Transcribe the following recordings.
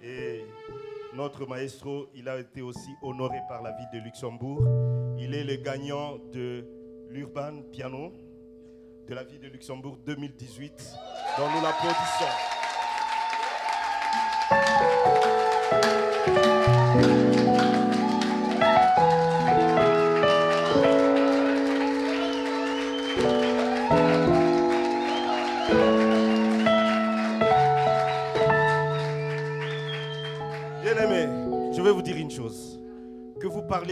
Et notre maestro, il a été aussi honoré par la ville de Luxembourg. Il est le gagnant de l'Urban Piano de la ville de Luxembourg 2018, dont nous l'applaudissons.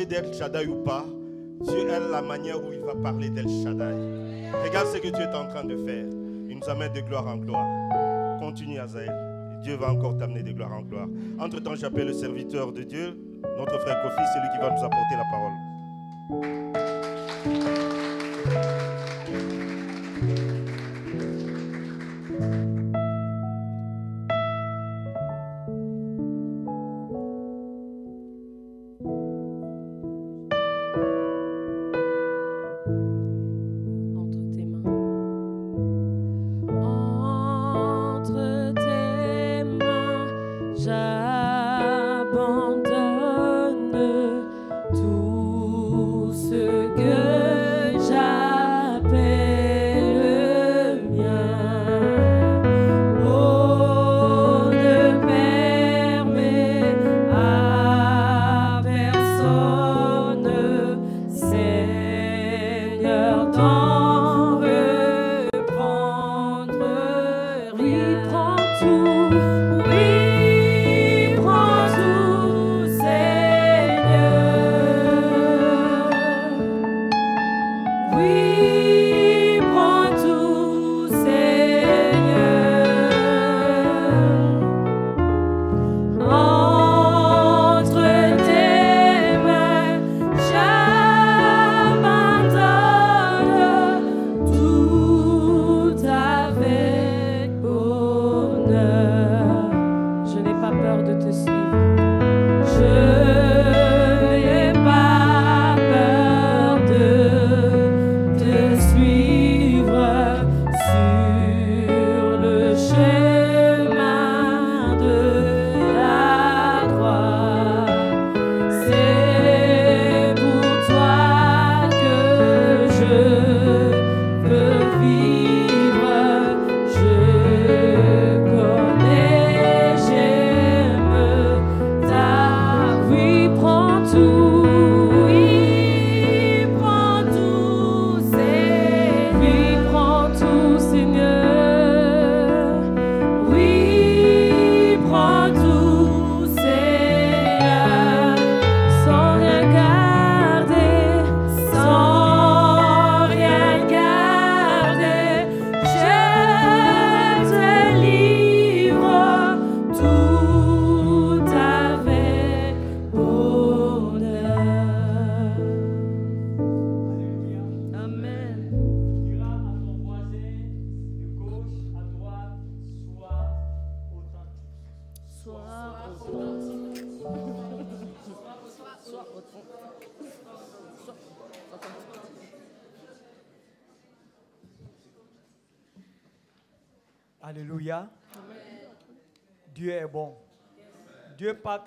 d'El Shaddai ou pas, Dieu aime la manière où il va parler d'El Shaddai. Regarde ce que tu es en train de faire. Il nous amène de gloire en gloire. Continue, Azaël. Dieu va encore t'amener de gloire en gloire. Entre-temps, j'appelle le serviteur de Dieu, notre frère Kofi, celui qui va nous apporter la parole.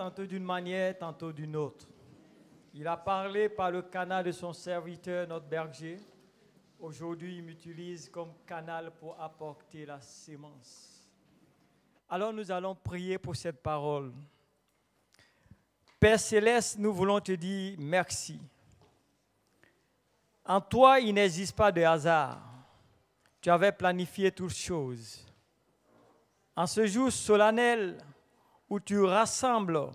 tantôt d'une manière, tantôt d'une autre. Il a parlé par le canal de son serviteur, notre berger. Aujourd'hui, il m'utilise comme canal pour apporter la sémence. Alors nous allons prier pour cette parole. Père céleste, nous voulons te dire merci. En toi, il n'existe pas de hasard. Tu avais planifié toutes choses. En ce jour solennel, où tu rassembles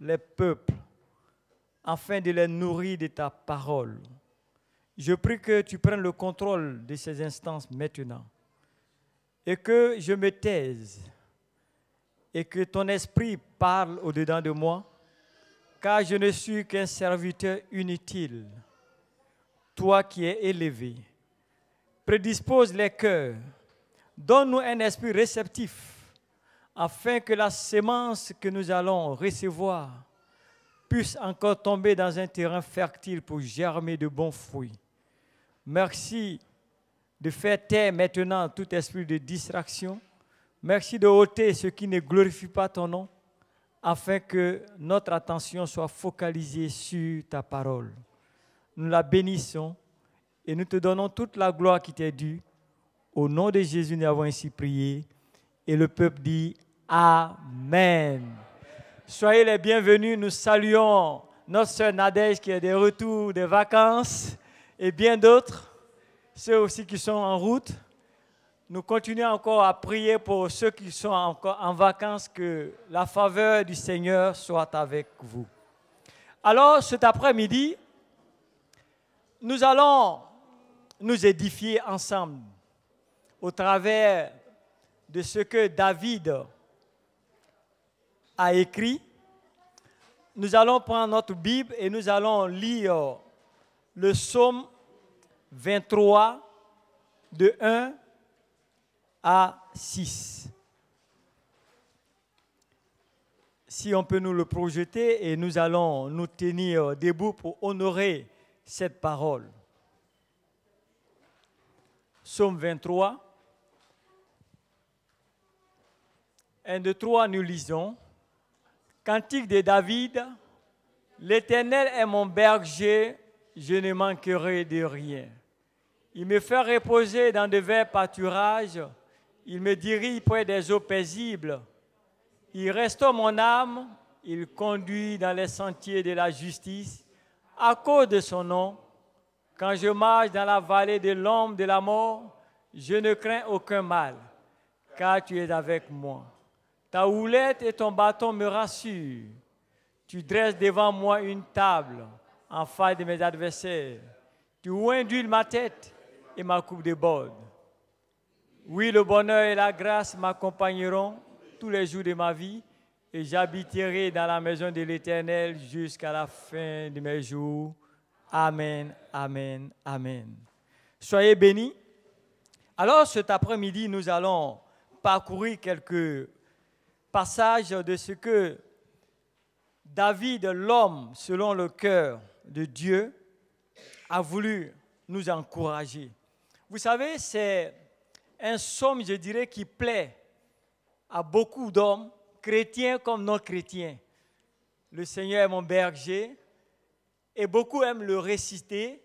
les peuples afin de les nourrir de ta parole. Je prie que tu prennes le contrôle de ces instances maintenant et que je me taise et que ton esprit parle au-dedans de moi, car je ne suis qu'un serviteur inutile, toi qui es élevé. Prédispose les cœurs, donne-nous un esprit réceptif afin que la semence que nous allons recevoir puisse encore tomber dans un terrain fertile pour germer de bons fruits. Merci de faire taire maintenant tout esprit de distraction. Merci de ôter ce qui ne glorifie pas ton nom, afin que notre attention soit focalisée sur ta parole. Nous la bénissons et nous te donnons toute la gloire qui t'est due. Au nom de Jésus, nous avons ainsi prié. Et le peuple dit Amen. Soyez les bienvenus. Nous saluons notre sœur Nadège qui est de retour de vacances et bien d'autres, ceux aussi qui sont en route. Nous continuons encore à prier pour ceux qui sont encore en vacances, que la faveur du Seigneur soit avec vous. Alors cet après-midi, nous allons nous édifier ensemble au travers de ce que David a écrit. Nous allons prendre notre Bible et nous allons lire le psaume 23 de 1 à 6. Si on peut nous le projeter et nous allons nous tenir debout pour honorer cette parole. Psaume 23. 1, de 3, nous lisons. Cantique de David. L'Éternel est mon berger, je ne manquerai de rien. Il me fait reposer dans de verts pâturages, il me dirige près des eaux paisibles. Il restaure mon âme, il conduit dans les sentiers de la justice à cause de son nom. Quand je marche dans la vallée de l'ombre de la mort, je ne crains aucun mal, car tu es avec moi ta houlette et ton bâton me rassurent. Tu dresses devant moi une table en face de mes adversaires. Tu induis ma tête et ma coupe de bord. Oui, le bonheur et la grâce m'accompagneront tous les jours de ma vie et j'habiterai dans la maison de l'Éternel jusqu'à la fin de mes jours. Amen, amen, amen. Soyez bénis. Alors cet après-midi, nous allons parcourir quelques passage de ce que David, l'homme selon le cœur de Dieu, a voulu nous encourager. Vous savez, c'est un somme, je dirais, qui plaît à beaucoup d'hommes, chrétiens comme non chrétiens. Le Seigneur est mon berger, et beaucoup aiment le réciter,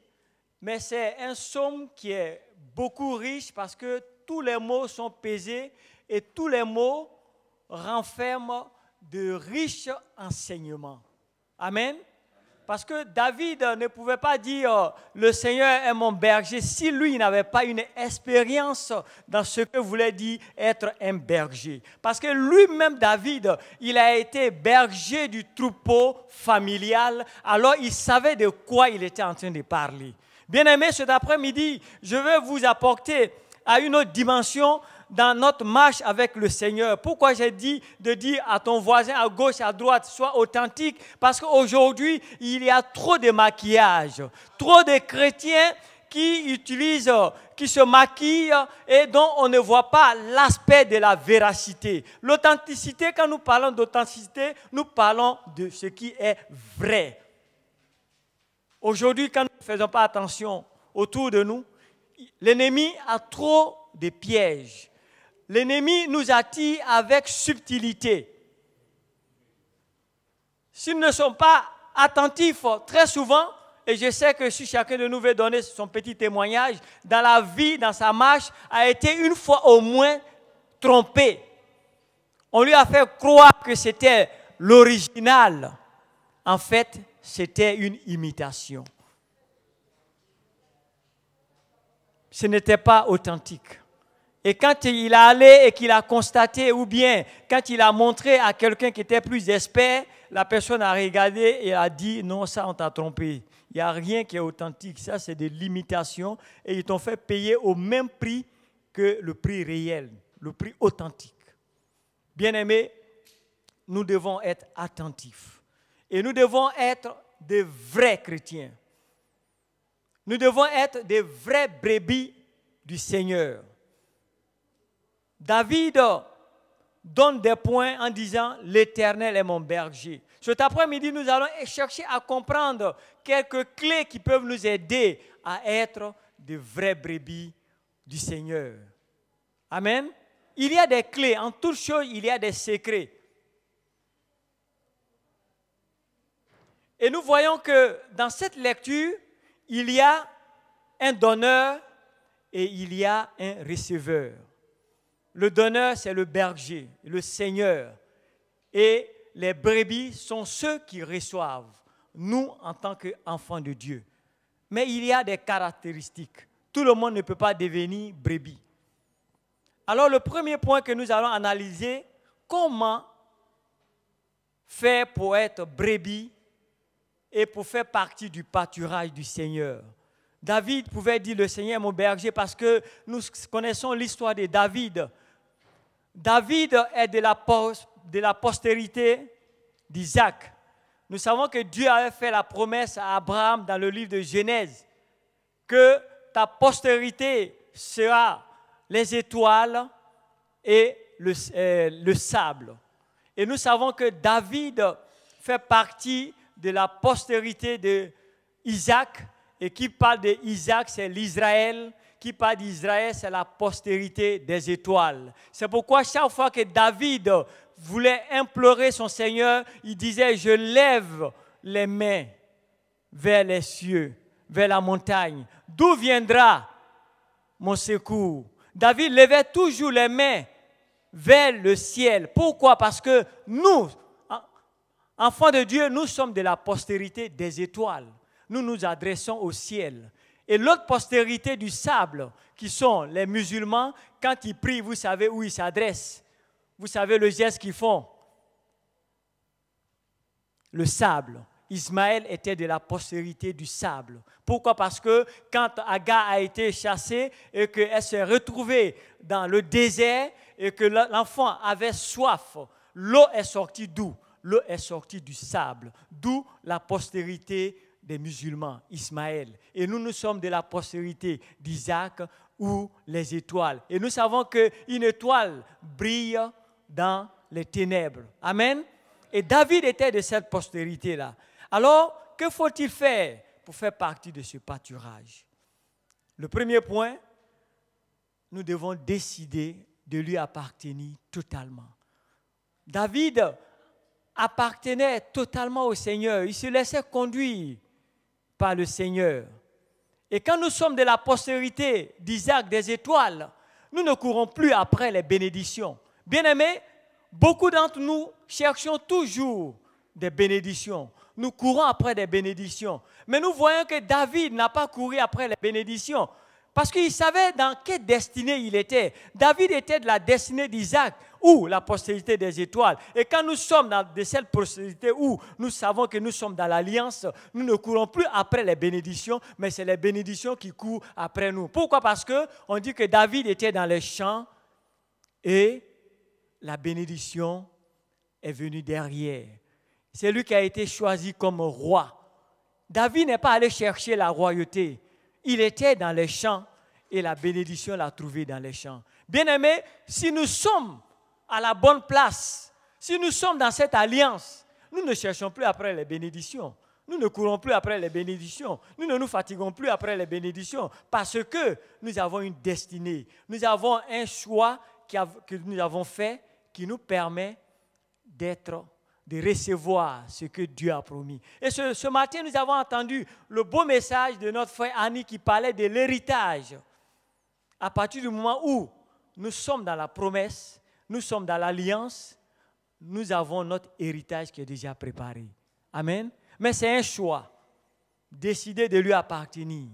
mais c'est un somme qui est beaucoup riche parce que tous les mots sont pesés et tous les mots renferme de riches enseignements. Amen. Parce que David ne pouvait pas dire le Seigneur est mon berger si lui n'avait pas une expérience dans ce que voulait dire être un berger. Parce que lui-même, David, il a été berger du troupeau familial, alors il savait de quoi il était en train de parler. Bien-aimés, cet après-midi, je veux vous apporter à une autre dimension dans notre marche avec le Seigneur. Pourquoi j'ai dit de dire à ton voisin à gauche, à droite, sois authentique Parce qu'aujourd'hui, il y a trop de maquillage, trop de chrétiens qui utilisent, qui se maquillent et dont on ne voit pas l'aspect de la véracité. L'authenticité, quand nous parlons d'authenticité, nous parlons de ce qui est vrai. Aujourd'hui, quand nous ne faisons pas attention autour de nous, l'ennemi a trop de pièges L'ennemi nous attire avec subtilité. S'ils ne sont pas attentifs, très souvent, et je sais que si chacun de nous veut donner son petit témoignage, dans la vie, dans sa marche, a été une fois au moins trompé. On lui a fait croire que c'était l'original. En fait, c'était une imitation. Ce n'était pas authentique. Et quand il est allé et qu'il a constaté, ou bien quand il a montré à quelqu'un qui était plus expert, la personne a regardé et a dit non, ça on t'a trompé. Il n'y a rien qui est authentique. Ça, c'est des limitations. Et ils t'ont fait payer au même prix que le prix réel, le prix authentique. Bien-aimés, nous devons être attentifs. Et nous devons être des vrais chrétiens. Nous devons être des vrais brebis du Seigneur. David donne des points en disant L'Éternel est mon berger. Cet après-midi, nous allons chercher à comprendre quelques clés qui peuvent nous aider à être de vrais brebis du Seigneur. Amen. Il y a des clés. En toutes choses, il y a des secrets. Et nous voyons que dans cette lecture, il y a un donneur et il y a un receveur. Le donneur, c'est le berger, le Seigneur. Et les brebis sont ceux qui reçoivent, nous en tant qu'enfants de Dieu. Mais il y a des caractéristiques. Tout le monde ne peut pas devenir brebis. Alors le premier point que nous allons analyser, comment faire pour être brebis et pour faire partie du pâturage du Seigneur. David pouvait dire le Seigneur est mon berger parce que nous connaissons l'histoire de David. David est de la, postérité d'Isaac. Nous savons que Dieu avait fait la promesse à Abraham dans le livre de Genèse que ta postérité sera les étoiles et le, euh, le sable. Et nous savons que David fait partie de la postérité d'Isaac. Et qui parle d'Isaac, c'est l'Israël qui parle d'Israël, c'est la postérité des étoiles. C'est pourquoi chaque fois que David voulait implorer son Seigneur, il disait, je lève les mains vers les cieux, vers la montagne. D'où viendra mon secours David levait toujours les mains vers le ciel. Pourquoi Parce que nous, enfants de Dieu, nous sommes de la postérité des étoiles. Nous nous adressons au ciel. Et l'autre postérité du sable, qui sont les musulmans, quand ils prient, vous savez où ils s'adressent. Vous savez le geste qu'ils font. Le sable. Ismaël était de la postérité du sable. Pourquoi Parce que quand Aga a été chassée et qu'elle s'est retrouvée dans le désert et que l'enfant avait soif, l'eau est sortie d'où L'eau est sortie du sable, d'où la postérité des musulmans, Ismaël. Et nous, nous sommes de la postérité d'Isaac ou les étoiles. Et nous savons qu'une étoile brille dans les ténèbres. Amen. Et David était de cette postérité-là. Alors, que faut-il faire pour faire partie de ce pâturage Le premier point, nous devons décider de lui appartenir totalement. David appartenait totalement au Seigneur. Il se laissait conduire le Seigneur. Et quand nous sommes de la postérité d'Isaac des étoiles, nous ne courons plus après les bénédictions. Bien-aimés, beaucoup d'entre nous cherchons toujours des bénédictions. Nous courons après des bénédictions. Mais nous voyons que David n'a pas couru après les bénédictions. Parce qu'il savait dans quelle destinée il était. David était de la destinée d'Isaac ou la postérité des étoiles. Et quand nous sommes dans de cette postérité où nous savons que nous sommes dans l'alliance, nous ne courons plus après les bénédictions, mais c'est les bénédictions qui courent après nous. Pourquoi Parce que on dit que David était dans les champs et la bénédiction est venue derrière. C'est lui qui a été choisi comme roi. David n'est pas allé chercher la royauté il était dans les champs et la bénédiction l'a trouvé dans les champs. Bien-aimés, si nous sommes à la bonne place, si nous sommes dans cette alliance, nous ne cherchons plus après les bénédictions. Nous ne courons plus après les bénédictions. Nous ne nous fatiguons plus après les bénédictions parce que nous avons une destinée. Nous avons un choix que nous avons fait qui nous permet d'être de recevoir ce que Dieu a promis. Et ce, matin, nous avons entendu le beau message de notre frère Annie qui parlait de l'héritage. À partir du moment où nous sommes dans la promesse, nous sommes dans l'alliance, nous avons notre héritage qui est déjà préparé. Amen. Mais c'est un choix. Décider de lui appartenir.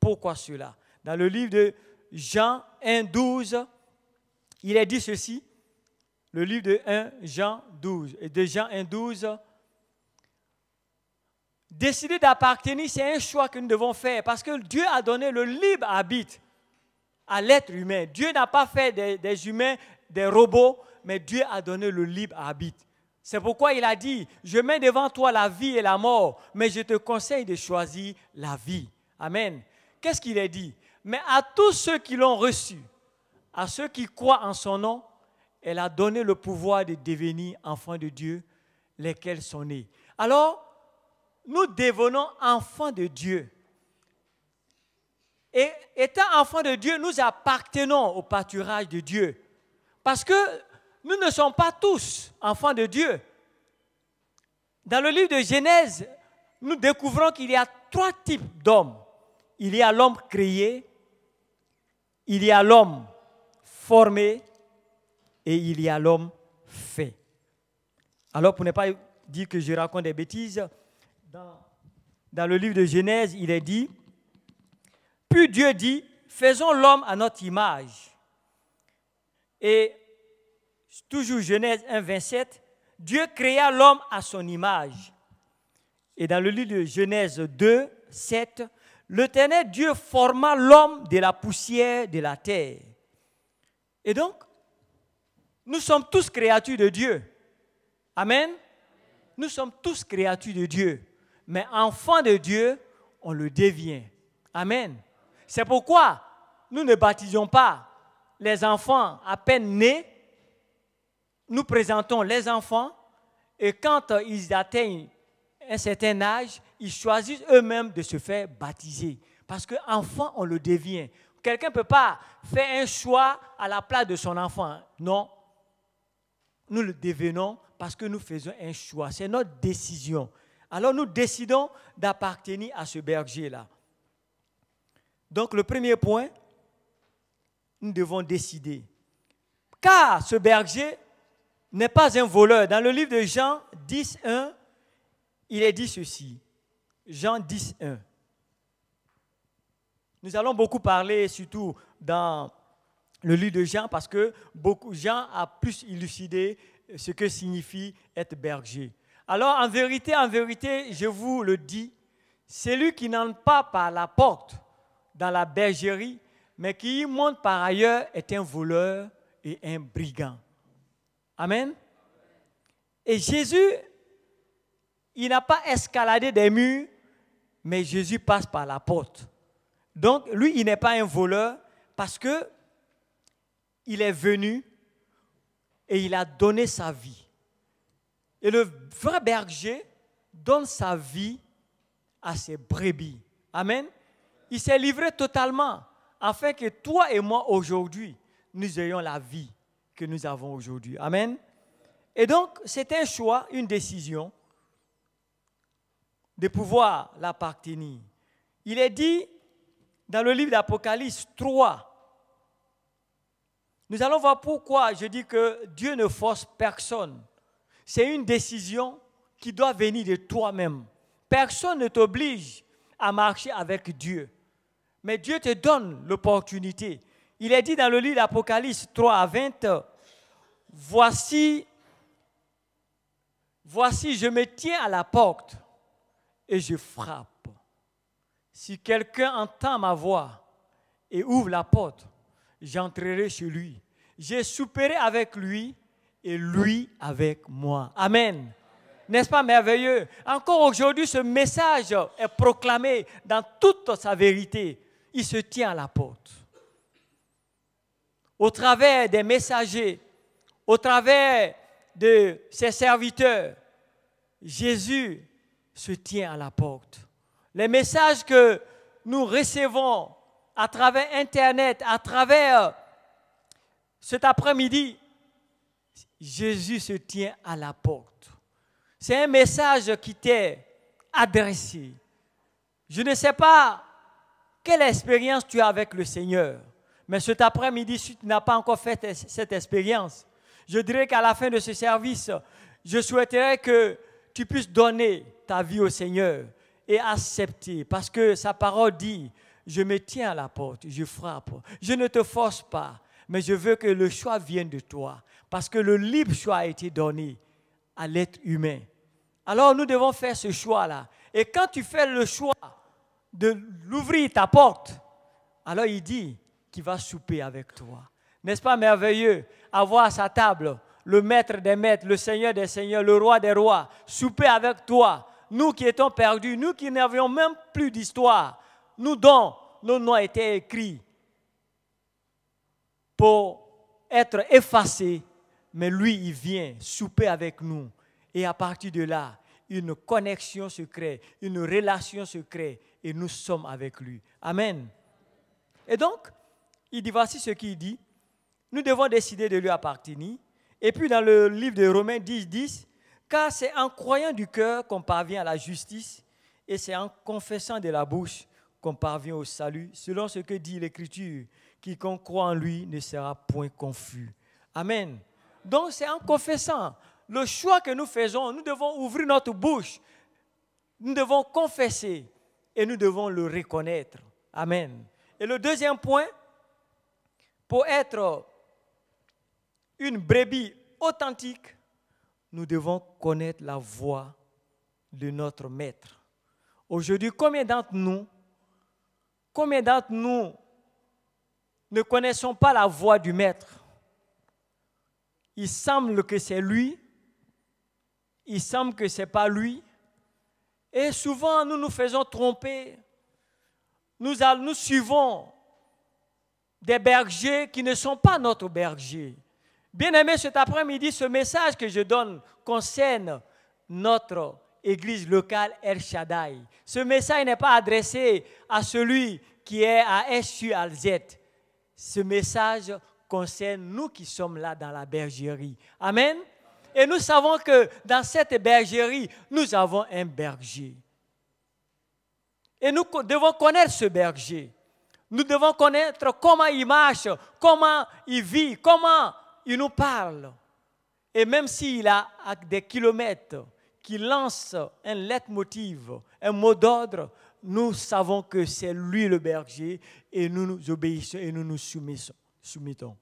Pourquoi cela Dans le livre de Jean 1, 12, il est dit ceci le livre de 1 Jean 12. Et de Jean 1, 12, décider d'appartenir, c'est un choix que nous devons faire parce que Dieu a donné le libre habit à l'être humain. Dieu n'a pas fait des, humains des robots, mais Dieu a donné le libre habit C'est pourquoi il a dit, je mets devant toi la vie et la mort, mais je te conseille de choisir la vie. Amen. Qu'est-ce qu'il a dit Mais à tous ceux qui l'ont reçu, à ceux qui croient en son nom, elle a donné le pouvoir de devenir enfants de Dieu, lesquels sont nés. Alors, nous devenons enfants de Dieu. Et étant enfants de Dieu, nous appartenons au pâturage de Dieu. Parce que nous ne sommes pas tous enfants de Dieu. Dans le livre de Genèse, nous découvrons qu'il y a trois types d'hommes. Il y a l'homme créé, il y a l'homme formé et il y a l'homme fait. Alors pour ne pas dire que je raconte des bêtises, dans, le livre de Genèse, il est dit, puis Dieu dit, faisons l'homme à notre image. Et toujours Genèse 1, 27, Dieu créa l'homme à son image. Et dans le livre de Genèse 2, 7, Le Ténèbre, Dieu forma l'homme de la poussière de la terre. Et donc, nous sommes tous créatures de Dieu. Amen. Nous sommes tous créatures de Dieu. Mais enfant de Dieu, on le devient. Amen. C'est pourquoi nous ne baptisons pas les enfants à peine nés. Nous présentons les enfants et quand ils atteignent un certain âge, ils choisissent eux-mêmes de se faire baptiser. Parce qu'enfant, on le devient. Quelqu'un ne peut pas faire un choix à la place de son enfant. Non, nous le devenons parce que nous faisons un choix. C'est notre décision. Alors nous décidons d'appartenir à ce berger-là. Donc le premier point, nous devons décider. Car ce berger n'est pas un voleur. Dans le livre de Jean 10.1, il est dit ceci. Jean 10.1. Nous allons beaucoup parler, surtout dans le lit de Jean parce que beaucoup, gens a plus élucidé ce que signifie être berger. Alors en vérité, en vérité, je vous le dis, celui qui n'entre pas par la porte dans la bergerie, mais qui y monte par ailleurs est un voleur et un brigand. Amen. Et Jésus, il n'a pas escaladé des murs, mais Jésus passe par la porte. Donc lui, il n'est pas un voleur parce que il est venu et il a donné sa vie. Et le vrai berger donne sa vie à ses brebis. Amen. Il s'est livré totalement afin que toi et moi aujourd'hui, nous ayons la vie que nous avons aujourd'hui. Amen. Et donc, c'est un choix, une décision de pouvoir l'appartenir. Il est dit dans le livre d'Apocalypse 3, nous allons voir pourquoi je dis que Dieu ne force personne. C'est une décision qui doit venir de toi-même. Personne ne t'oblige à marcher avec Dieu. Mais Dieu te donne l'opportunité. Il est dit dans le livre d'Apocalypse 3 à 20, voici, voici, je me tiens à la porte et je frappe. Si quelqu'un entend ma voix et ouvre la porte, j'entrerai chez lui. J'ai soupéré avec lui et lui avec moi. Amen. N'est-ce pas merveilleux Encore aujourd'hui, ce message est proclamé dans toute sa vérité. Il se tient à la porte. Au travers des messagers, au travers de ses serviteurs, Jésus se tient à la porte. Les messages que nous recevons à travers Internet, à travers euh, cet après-midi, Jésus se tient à la porte. C'est un message qui t'est adressé. Je ne sais pas quelle expérience tu as avec le Seigneur, mais cet après-midi, si tu n'as pas encore fait cette expérience, je dirais qu'à la fin de ce service, je souhaiterais que tu puisses donner ta vie au Seigneur et accepter, parce que sa parole dit je me tiens à la porte, je frappe. Je ne te force pas, mais je veux que le choix vienne de toi, parce que le libre choix a été donné à l'être humain. Alors nous devons faire ce choix-là. Et quand tu fais le choix de l'ouvrir ta porte, alors il dit qu'il va souper avec toi. N'est-ce pas merveilleux avoir à sa table le maître des maîtres, le seigneur des seigneurs, le roi des rois, souper avec toi, nous qui étions perdus, nous qui n'avions même plus d'histoire, nous dont nos noms étaient écrits pour être effacés, mais lui, il vient souper avec nous. Et à partir de là, une connexion se crée, une relation se crée, et nous sommes avec lui. Amen. Et donc, il dit, voici ce qu'il dit. Nous devons décider de lui appartenir. Et puis dans le livre de Romains 10, 10, car c'est en croyant du cœur qu'on parvient à la justice, et c'est en confessant de la bouche qu'on parvient au salut, selon ce que dit l'Écriture, quiconque croit en lui ne sera point confus. Amen. Donc c'est en confessant le choix que nous faisons, nous devons ouvrir notre bouche, nous devons confesser et nous devons le reconnaître. Amen. Et le deuxième point, pour être une brebis authentique, nous devons connaître la voix de notre maître. Aujourd'hui, combien d'entre nous Combien d'entre nous ne connaissons pas la voix du Maître Il semble que c'est lui, il semble que ce n'est pas lui. Et souvent, nous nous faisons tromper. Nous, nous suivons des bergers qui ne sont pas notre berger. Bien-aimés, cet après-midi, ce message que je donne concerne notre église locale El Shaddai. Ce message n'est pas adressé à celui qui est à Alzette. Ce message concerne nous qui sommes là dans la bergerie. Amen. Et nous savons que dans cette bergerie, nous avons un berger. Et nous devons connaître ce berger. Nous devons connaître comment il marche, comment il vit, comment il nous parle. Et même s'il a des kilomètres qui lance un leitmotiv, un mot d'ordre, nous savons que c'est lui le berger et nous nous obéissons et nous nous soumettons.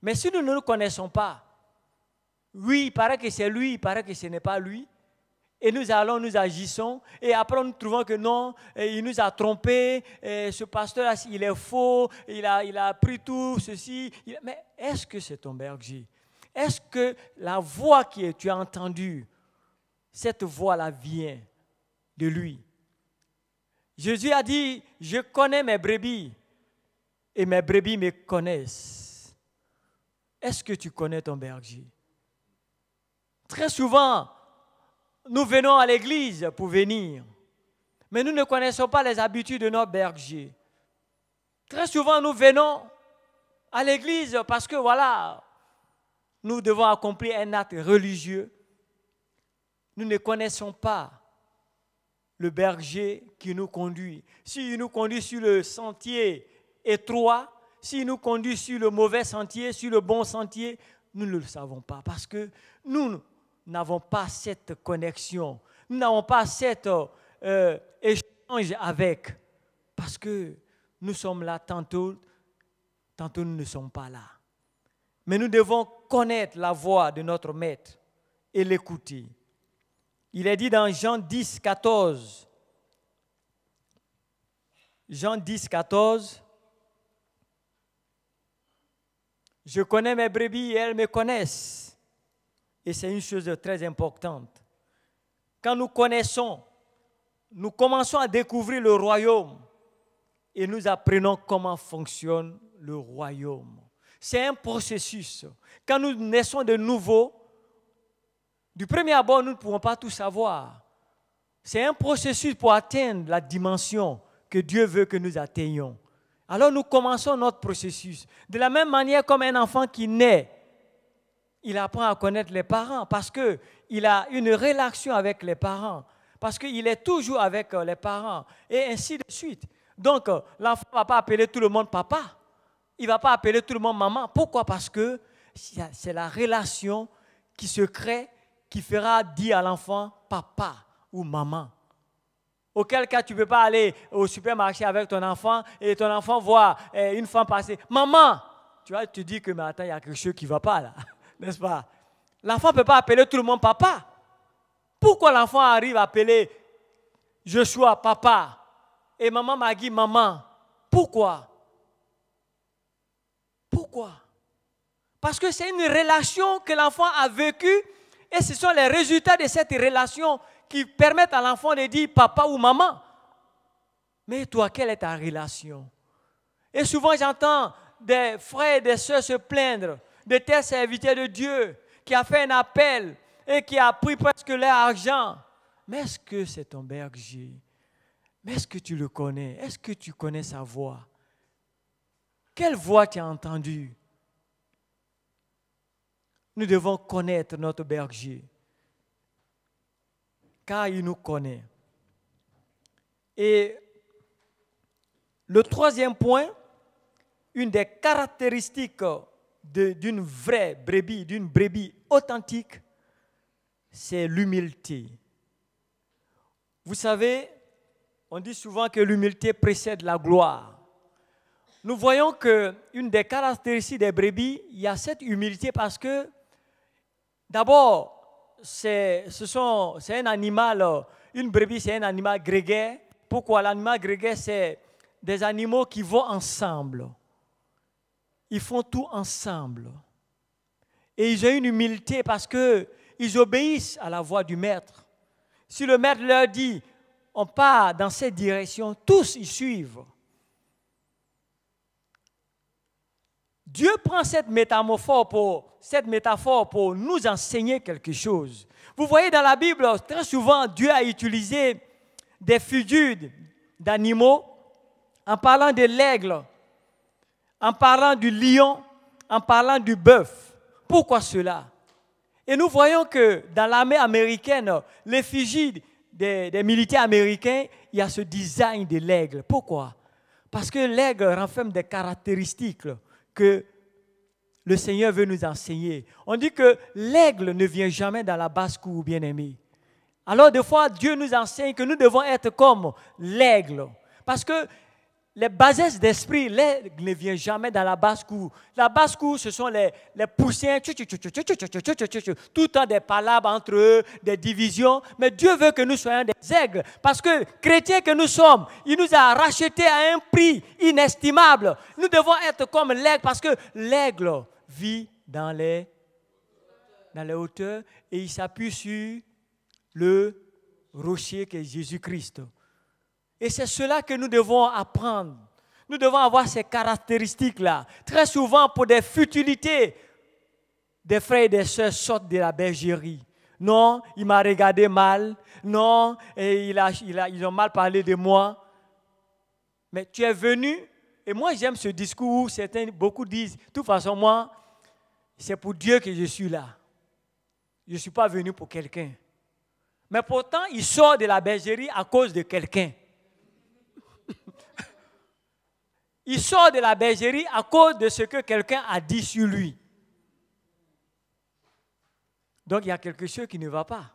Mais si nous ne nous connaissons pas, oui, il paraît que c'est lui, il paraît que ce n'est pas lui. Et nous allons, nous agissons. Et après, nous trouvons que non, il nous a trompés. ce pasteur, là il est faux. Il a, il a pris tout ceci. Mais est-ce que c'est ton berger Est-ce que la voix que tu as entendue, cette voix-là vient de lui. Jésus a dit, je connais mes brebis et mes brebis me connaissent. Est-ce que tu connais ton berger Très souvent, nous venons à l'église pour venir, mais nous ne connaissons pas les habitudes de nos bergers. Très souvent, nous venons à l'église parce que voilà, nous devons accomplir un acte religieux. Nous ne connaissons pas le berger qui nous conduit. S'il nous conduit sur le sentier étroit, s'il nous conduit sur le mauvais sentier, sur le bon sentier, nous ne le savons pas parce que nous n'avons pas cette connexion, nous n'avons pas cet euh, échange avec, parce que nous sommes là tantôt, tantôt nous ne sommes pas là. Mais nous devons connaître la voix de notre maître et l'écouter. Il est dit dans Jean 10, 14. Jean 10, 14. Je connais mes brebis et elles me connaissent. Et c'est une chose très importante. Quand nous connaissons, nous commençons à découvrir le royaume et nous apprenons comment fonctionne le royaume. C'est un processus. Quand nous naissons de nouveau, du premier abord, nous ne pouvons pas tout savoir. C'est un processus pour atteindre la dimension que Dieu veut que nous atteignions. Alors nous commençons notre processus. De la même manière comme un enfant qui naît, il apprend à connaître les parents parce qu'il a une relation avec les parents, parce qu'il est toujours avec euh, les parents, et ainsi de suite. Donc euh, l'enfant ne va pas appeler tout le monde papa, il ne va pas appeler tout le monde maman. Pourquoi Parce que c'est la relation qui se crée qui fera dire à l'enfant papa ou maman. Auquel cas, tu ne peux pas aller au supermarché avec ton enfant et ton enfant voit eh, une femme passer Maman Tu vois, tu dis que, mais attends, il y a quelque chose qui ne va pas là, n'est-ce pas L'enfant ne peut pas appeler tout le monde papa. Pourquoi l'enfant arrive à appeler je suis papa et maman m'a dit « maman Pourquoi Pourquoi Parce que c'est une relation que l'enfant a vécue et ce sont les résultats de cette relation qui permettent à l'enfant de dire papa ou maman. Mais toi, quelle est ta relation Et souvent j'entends des frères et des sœurs se plaindre de tel serviteur de Dieu qui a fait un appel et qui a pris presque leur argent. Mais est-ce que c'est ton berger Mais est-ce que tu le connais Est-ce que tu connais sa voix Quelle voix tu as entendue nous devons connaître notre berger, car il nous connaît. Et le troisième point, une des caractéristiques d'une vraie brebis, d'une brebis authentique, c'est l'humilité. Vous savez, on dit souvent que l'humilité précède la gloire. Nous voyons que une des caractéristiques des brebis, il y a cette humilité parce que D'abord, c'est ce un animal, euh, une brebis, c'est un animal grégaire. Pourquoi l'animal grégaire, c'est des animaux qui vont ensemble. Ils font tout ensemble. Et ils ont une humilité parce qu'ils obéissent à la voix du maître. Si le maître leur dit, on part dans cette direction, tous y suivent. Dieu prend cette métaphore, pour, cette métaphore pour nous enseigner quelque chose. Vous voyez dans la Bible, très souvent, Dieu a utilisé des figures d'animaux en parlant de l'aigle, en parlant du lion, en parlant du bœuf. Pourquoi cela Et nous voyons que dans l'armée américaine, l'effigie des, des militaires américains, il y a ce design de l'aigle. Pourquoi Parce que l'aigle renferme des caractéristiques que le Seigneur veut nous enseigner. On dit que l'aigle ne vient jamais dans la basse-cour, bien-aimé. Alors, des fois, Dieu nous enseigne que nous devons être comme l'aigle. Parce que les bases d'esprit, l'aigle ne vient jamais dans la basse-cour. La basse-cour, ce sont les, les tout le temps des palabres entre eux, des divisions. Mais Dieu veut que nous soyons des aigles. Parce que, chrétiens que nous sommes, il nous a rachetés à un prix inestimable. Nous devons être comme l'aigle parce que l'aigle vit dans les, dans les hauteurs et il s'appuie sur le rocher qui est Jésus-Christ. Et c'est cela que nous devons apprendre. Nous devons avoir ces caractéristiques-là. Très souvent, pour des futilités, des frères et des sœurs sortent de la bergérie. Non, il m'a regardé mal. Non, il a, ils ont mal parlé de moi. Mais tu es venu, et moi j'aime ce discours où certains, beaucoup disent, de toute façon, moi, c'est pour Dieu que je suis là. Je ne suis pas venu pour quelqu'un. Mais pourtant, il sort de la bergerie à cause de quelqu'un. Il sort de la bergerie à cause de ce que quelqu'un a dit sur lui. Donc il y a quelque chose qui ne va pas.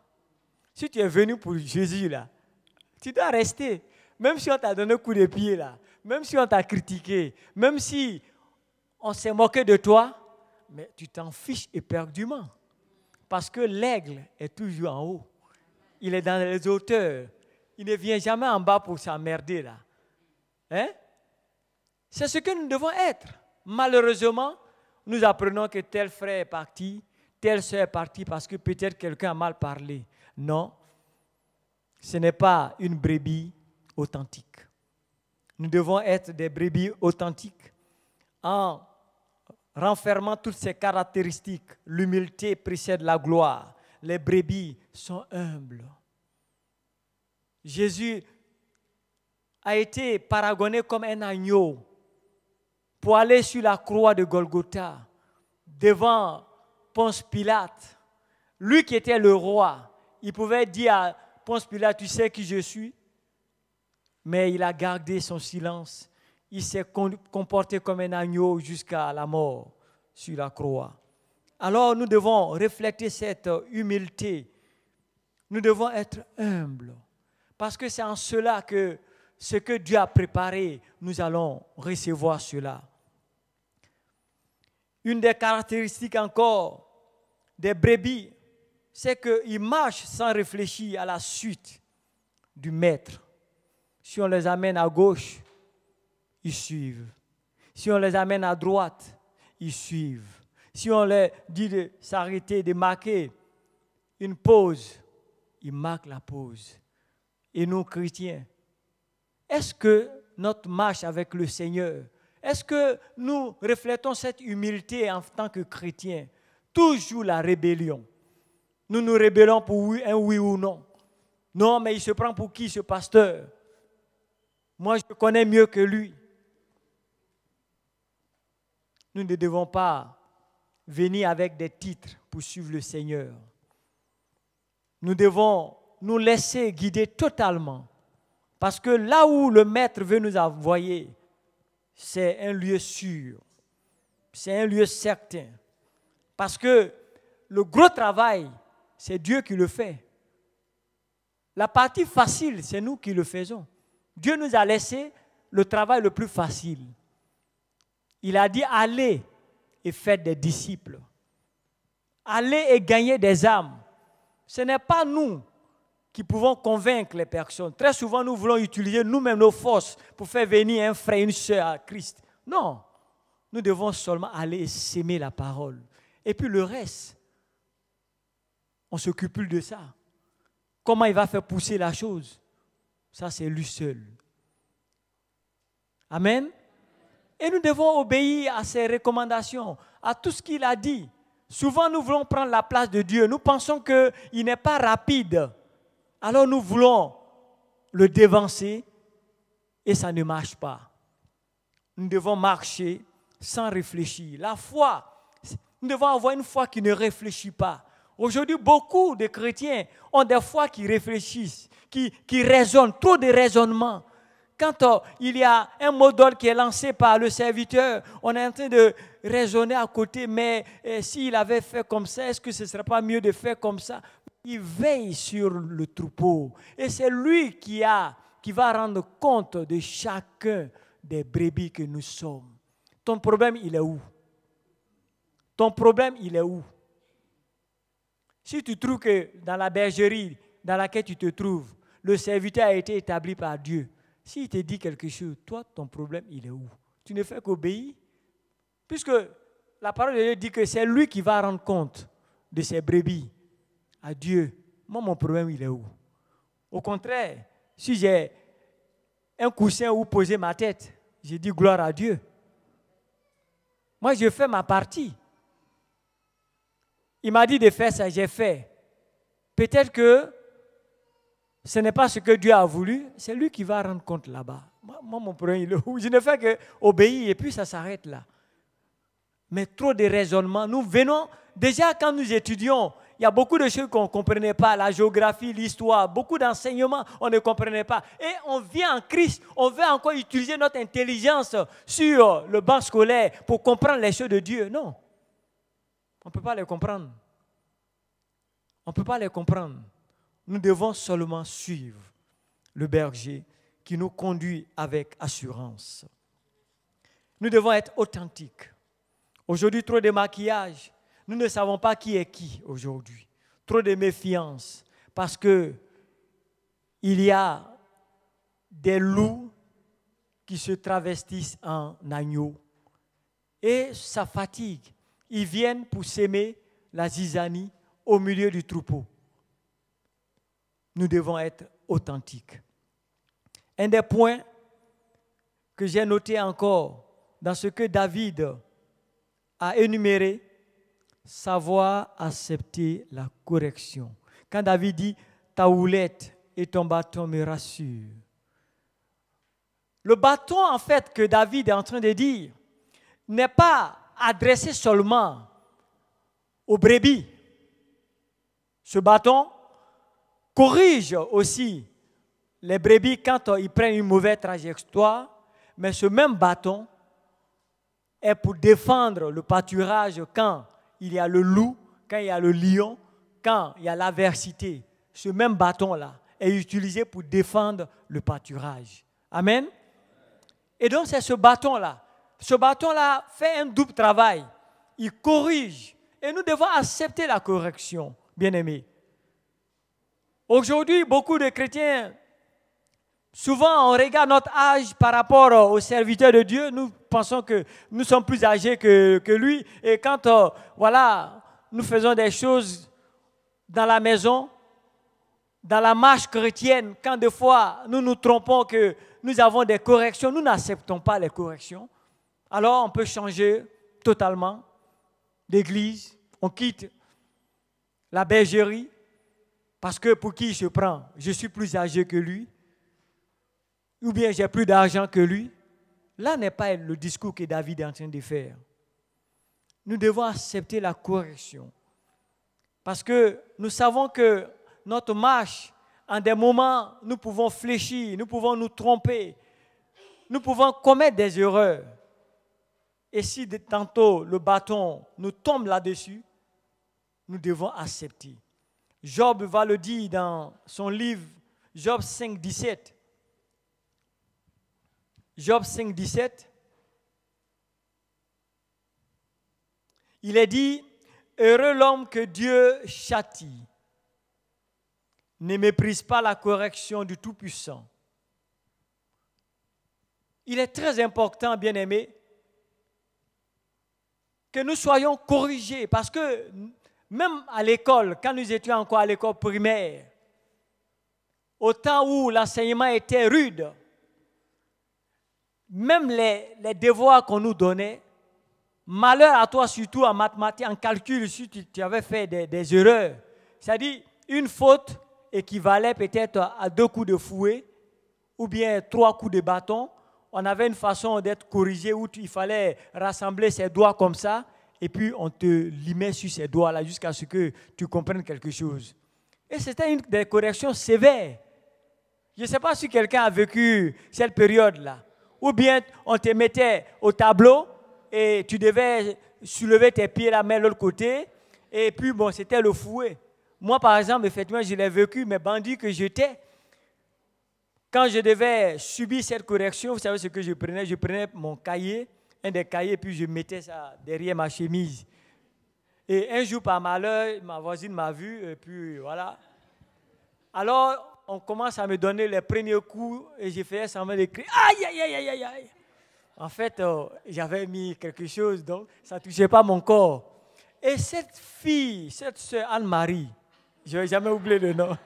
Si tu es venu pour Jésus là, tu dois rester. Même si on t'a donné un coup de pied là, même si on t'a critiqué, même si on s'est moqué de toi, mais tu t'en fiches éperdument. Parce que l'aigle est toujours en haut. Il est dans les hauteurs. Il ne vient jamais en bas pour s'emmerder là. Hein? C'est ce que nous devons être. Malheureusement, nous apprenons que tel frère est parti, telle soeur est partie parce que peut-être quelqu'un a mal parlé. Non, ce n'est pas une brebis authentique. Nous devons être des brebis authentiques en renfermant toutes ces caractéristiques. L'humilité précède la gloire. Les brebis sont humbles. Jésus a été paragonné comme un agneau pour aller sur la croix de Golgotha devant Ponce Pilate. Lui qui était le roi, il pouvait dire à Ponce Pilate, tu sais qui je suis, mais il a gardé son silence. Il s'est comporté comme un agneau jusqu'à la mort sur la croix. Alors nous devons refléter cette humilité. Nous devons être humbles. Parce que c'est en cela que ce que Dieu a préparé, nous allons recevoir cela. Une des caractéristiques encore des brebis, c'est qu'ils marchent sans réfléchir à la suite du maître. Si on les amène à gauche, ils suivent. Si on les amène à droite, ils suivent. Si on leur dit de s'arrêter, de marquer une pause, ils marquent la pause. Et nous, chrétiens, est-ce que notre marche avec le Seigneur, est-ce que nous reflétons cette humilité en tant que chrétiens Toujours la rébellion. Nous nous rébellons pour un oui ou non. Non, mais il se prend pour qui ce pasteur Moi, je connais mieux que lui. Nous ne devons pas venir avec des titres pour suivre le Seigneur. Nous devons nous laisser guider totalement parce que là où le Maître veut nous envoyer, c'est un lieu sûr, c'est un lieu certain. Parce que le gros travail, c'est Dieu qui le fait. La partie facile, c'est nous qui le faisons. Dieu nous a laissé le travail le plus facile. Il a dit allez et faites des disciples. Allez et gagnez des âmes. Ce n'est pas nous qui pouvons convaincre les personnes. Très souvent, nous voulons utiliser nous-mêmes nos forces pour faire venir un frère, une soeur à Christ. Non, nous devons seulement aller s'aimer la parole. Et puis le reste, on s'occupe plus de ça. Comment il va faire pousser la chose Ça, c'est lui seul. Amen. Et nous devons obéir à ses recommandations, à tout ce qu'il a dit. Souvent, nous voulons prendre la place de Dieu. Nous pensons qu'il n'est pas rapide alors nous voulons le dévancer et ça ne marche pas. Nous devons marcher sans réfléchir. La foi, nous devons avoir une foi qui ne réfléchit pas. Aujourd'hui, beaucoup de chrétiens ont des fois qui réfléchissent, qui, qui raisonnent, trop de raisonnements quand oh, il y a un mot qui est lancé par le serviteur, on est en train de raisonner à côté, mais eh, s'il avait fait comme ça, est-ce que ce ne serait pas mieux de faire comme ça Il veille sur le troupeau. Et c'est lui qui, a, qui va rendre compte de chacun des brebis que nous sommes. Ton problème, il est où Ton problème, il est où Si tu trouves que dans la bergerie dans laquelle tu te trouves, le serviteur a été établi par Dieu, s'il te dit quelque chose, toi, ton problème, il est où Tu ne fais qu'obéir. Puisque la parole de Dieu dit que c'est lui qui va rendre compte de ses brebis à Dieu. Moi, mon problème, il est où Au contraire, si j'ai un coussin où poser ma tête, je dis gloire à Dieu. Moi, je fais ma partie. Il m'a dit de faire ça, j'ai fait. Peut-être que ce n'est pas ce que Dieu a voulu, c'est lui qui va rendre compte là-bas. Moi, mon problème, je ne fais que obéir et puis ça s'arrête là. Mais trop de raisonnements. Nous venons, déjà quand nous étudions, il y a beaucoup de choses qu'on ne comprenait pas, la géographie, l'histoire, beaucoup d'enseignements, on ne comprenait pas. Et on vient en Christ, on veut encore utiliser notre intelligence sur le banc scolaire pour comprendre les choses de Dieu. Non, on ne peut pas les comprendre. On ne peut pas les comprendre. Nous devons seulement suivre le berger qui nous conduit avec assurance. Nous devons être authentiques. Aujourd'hui, trop de maquillage. Nous ne savons pas qui est qui aujourd'hui. Trop de méfiance parce que il y a des loups qui se travestissent en agneaux. Et ça fatigue. Ils viennent pour s'aimer la zizanie au milieu du troupeau nous devons être authentiques. Un des points que j'ai noté encore dans ce que David a énuméré, savoir accepter la correction. Quand David dit, ta houlette et ton bâton me rassurent. Le bâton, en fait, que David est en train de dire, n'est pas adressé seulement aux brebis. Ce bâton, corrige aussi les brebis quand euh, ils prennent une mauvaise trajectoire, mais ce même bâton est pour défendre le pâturage quand il y a le loup, quand il y a le lion, quand il y a l'adversité. Ce même bâton-là est utilisé pour défendre le pâturage. Amen. Et donc c'est ce bâton-là. Ce bâton-là fait un double travail. Il corrige. Et nous devons accepter la correction, bien-aimés. Aujourd'hui, beaucoup de chrétiens, souvent on regarde notre âge par rapport au serviteur de Dieu. Nous pensons que nous sommes plus âgés que, lui. Et quand euh, voilà, nous faisons des choses dans la maison, dans la marche chrétienne, quand des fois nous nous trompons que nous avons des corrections, nous n'acceptons pas les corrections. Alors on peut changer totalement d'église, on quitte la bergerie, parce que pour qui je prend, Je suis plus âgé que lui Ou bien j'ai plus d'argent que lui Là n'est pas le discours que David est en train de faire. Nous devons accepter la correction. Parce que nous savons que notre marche, en des moments, nous pouvons fléchir, nous pouvons nous tromper, nous pouvons commettre des erreurs. Et si de tantôt le bâton nous tombe là-dessus, nous devons accepter. Job va le dire dans son livre Job 5, 17. Job 5, 17. Il est dit, heureux l'homme que Dieu châtie. Ne méprise pas la correction du Tout-Puissant. Il est très important, bien aimé, que nous soyons corrigés parce que même à l'école, quand nous étions encore à l'école primaire, au temps où l'enseignement était rude, même les, devoirs qu'on nous donnait, malheur à toi surtout en mathématiques, en calcul, si tu, avais fait des, des erreurs. C'est-à-dire, une faute équivalait peut-être à deux coups de fouet ou bien trois coups de bâton. On avait une façon d'être corrigé où il fallait rassembler ses doigts comme ça et puis on te limait sur ses doigts-là jusqu'à ce que tu comprennes quelque chose. Et c'était une des corrections sévères. Je ne sais pas si quelqu'un a vécu cette période-là. Ou bien on te mettait au tableau et tu devais soulever tes pieds, la main de l'autre côté. Et puis, bon, c'était le fouet. Moi, par exemple, effectivement, je l'ai vécu, mais bandit que j'étais, quand je devais subir cette correction, vous savez ce que je prenais Je prenais mon cahier un des cahiers, puis je mettais ça derrière ma chemise. Et un jour, par malheur, ma voisine m'a vu, et puis voilà. Alors, on commence à me donner les premiers coups, et j'ai fait semblant de crier Aïe, aïe, aïe, aïe, aïe. En fait, euh, j'avais mis quelque chose, donc ça ne touchait pas mon corps. Et cette fille, cette soeur Anne-Marie, je n'ai jamais oublié le nom.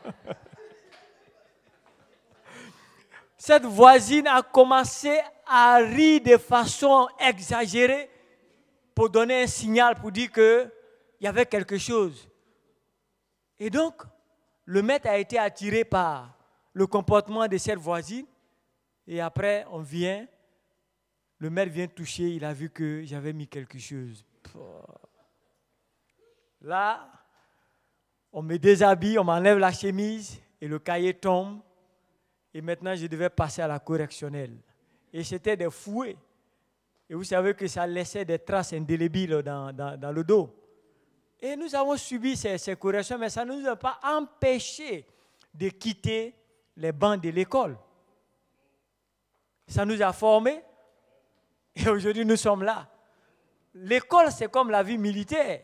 cette voisine a commencé a ri de façon exagérée pour donner un signal, pour dire qu'il y avait quelque chose. Et donc, le maître a été attiré par le comportement de cette voisine. Et après, on vient, le maître vient toucher, il a vu que j'avais mis quelque chose. Là, on me déshabille, on m'enlève la chemise et le cahier tombe. Et maintenant, je devais passer à la correctionnelle et c'était des fouets. Et vous savez que ça laissait des traces indélébiles dans, dans, le dos. Et nous avons subi ces, corrections, mais ça ne nous a pas empêché de quitter les bancs de l'école. Ça nous a formés et aujourd'hui nous sommes là. L'école, c'est comme la vie militaire.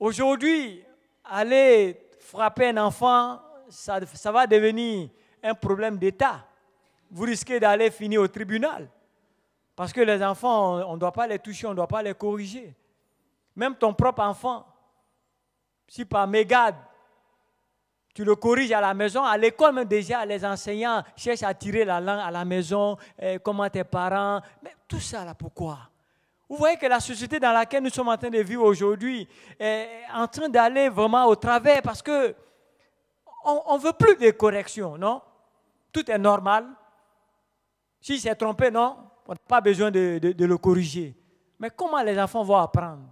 Aujourd'hui, aller frapper un enfant, ça va devenir un problème d'État vous risquez d'aller finir au tribunal. Parce que les enfants, on ne doit pas les toucher, on ne doit pas les corriger. Même ton propre enfant, si par mégade, tu le corriges à la maison, à l'école même déjà, les enseignants cherchent à tirer la langue à la maison, eh, comment tes parents, mais tout ça là, pourquoi Vous voyez que la société dans laquelle nous sommes en train de vivre aujourd'hui est en train d'aller vraiment au travers parce que on ne veut plus de corrections, non Tout est normal, s'il s'est trompé, non, on n'a pas besoin de, le corriger. Mais comment les enfants vont apprendre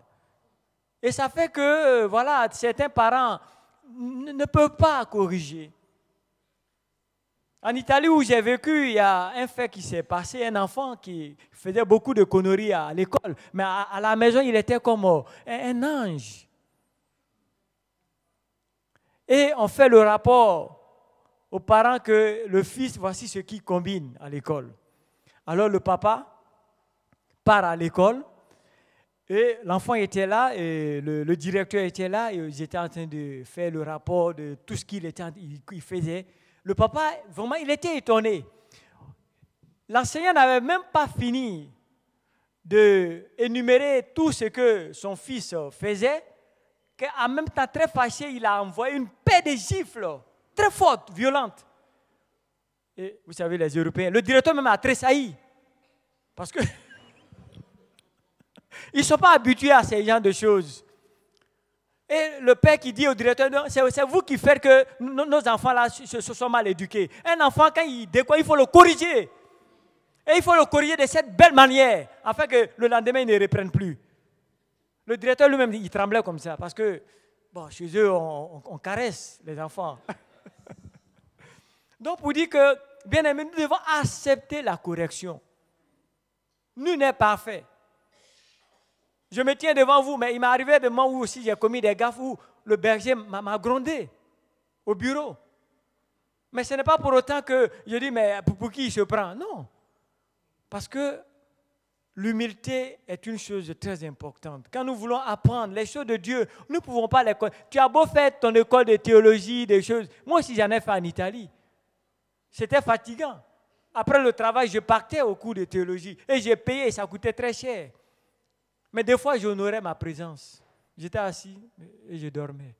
Et ça fait que, euh, voilà, certains parents ne peuvent pas corriger. En Italie où j'ai vécu, il y a un fait qui s'est passé, un enfant qui faisait beaucoup de conneries à l'école, mais à, la maison, il était comme euh, un, un ange. Et on fait le rapport aux parents que le fils, voici ce qu'il combine à l'école. Alors le papa part à l'école et l'enfant était là, et le, directeur était là, et ils étaient en train de faire le rapport de tout ce qu'il était, il faisait. Le papa, vraiment, il était étonné. L'enseignant n'avait même pas fini de énumérer tout ce que son fils faisait, qu'en même temps, très fâché, il a envoyé une paire de gifles, très forte, violente. Et vous savez, les Européens, le directeur même a tressailli. Parce que ils ne sont pas habitués à ces genre de choses. Et le père qui dit au directeur, c'est vous qui faites que nos enfants-là se, sont mal éduqués. Un enfant, quand il découvre, il faut le corriger. Et il faut le corriger de cette belle manière, afin que le lendemain, il ne reprenne plus. Le directeur lui-même, il tremblait comme ça, parce que, bon, chez eux, on caresse les enfants. Donc, pour dire que, bien aimé, nous devons accepter la correction. Nous n'est parfait. Je me tiens devant vous, mais il m'est arrivé de moi où aussi j'ai commis des gaffes où le berger m'a grondé au bureau. Mais ce n'est pas pour autant que je dis, mais pour, qui il se prend Non. Parce que l'humilité est une chose très importante. Quand nous voulons apprendre les choses de Dieu, nous ne pouvons pas les connaître. Tu as beau faire ton école de théologie, des choses. Moi aussi, j'en ai fait en Italie. C'était fatigant. Après le travail, je partais au cours de théologie et j'ai payé, ça coûtait très cher. Mais des fois, j'honorais ma présence. J'étais assis et je dormais.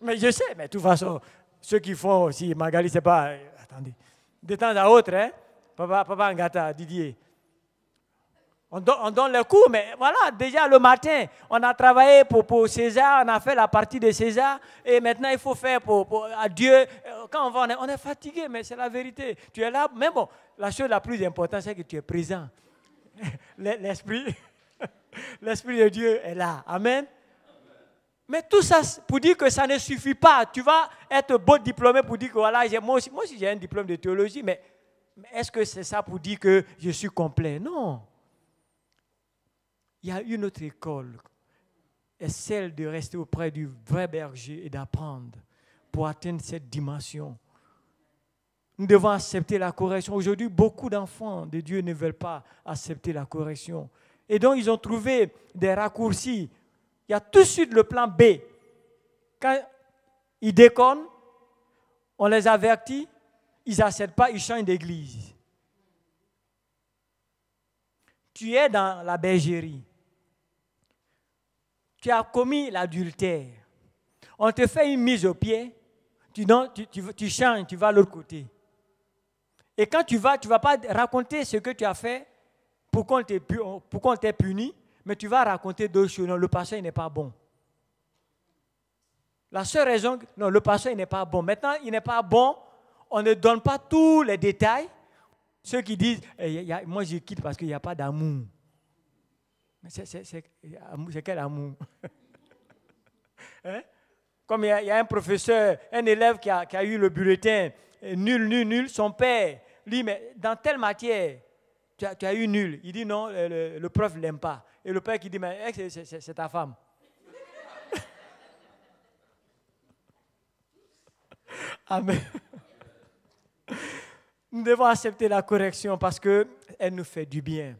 Mais je sais, mais de toute façon, ceux qui font aussi, Magali, c'est pas. Attendez. De temps à autre, hein, Papa, papa Ngata, Didier, on, donne le coup, mais voilà, déjà le matin, on a travaillé pour, César, on a fait la partie de César, et maintenant il faut faire pour, à Dieu. Euh, quand on va, on est, fatigué, mais c'est la vérité. Tu es là, mais bon, la chose la plus importante, c'est que tu es présent. L'esprit, l'esprit de Dieu est là. Amen. Mais tout ça, pour dire que ça ne suffit pas, tu vas être beau diplômé pour dire que voilà, moi aussi, moi j'ai un diplôme de théologie, mais est-ce que c'est ça pour dire que je suis complet Non. Il y a une autre école, et celle de rester auprès du vrai berger et d'apprendre pour atteindre cette dimension. Nous devons accepter la correction. Aujourd'hui, beaucoup d'enfants de Dieu ne veulent pas accepter la correction. Et donc, ils ont trouvé des raccourcis. Il y a tout de suite le plan B. Quand ils déconnent, on les avertit, ils n'acceptent pas, ils changent d'église. Tu es dans la bergerie tu as commis l'adultère. On te fait une mise au pied, tu, tu, tu, tu changes, tu vas à l'autre côté. Et quand tu vas, tu ne vas pas raconter ce que tu as fait pour qu'on t'ait puni, mais tu vas raconter d'autres choses. Non, le passé n'est pas bon. La seule raison, non, le passé n'est pas bon. Maintenant, il n'est pas bon. On ne donne pas tous les détails. Ceux qui disent, eh, moi je quitte parce qu'il n'y a pas d'amour. Mais c'est quel amour hein? Comme il y, a un professeur, un élève qui a, eu le bulletin nul, nul, nul, son père lui, mais dans telle matière, tu as, eu nul. Il dit non, le, prof ne l'aime pas. Et le père qui dit, mais eh, c'est ta femme. Nous devons accepter la correction parce qu'elle nous fait du bien.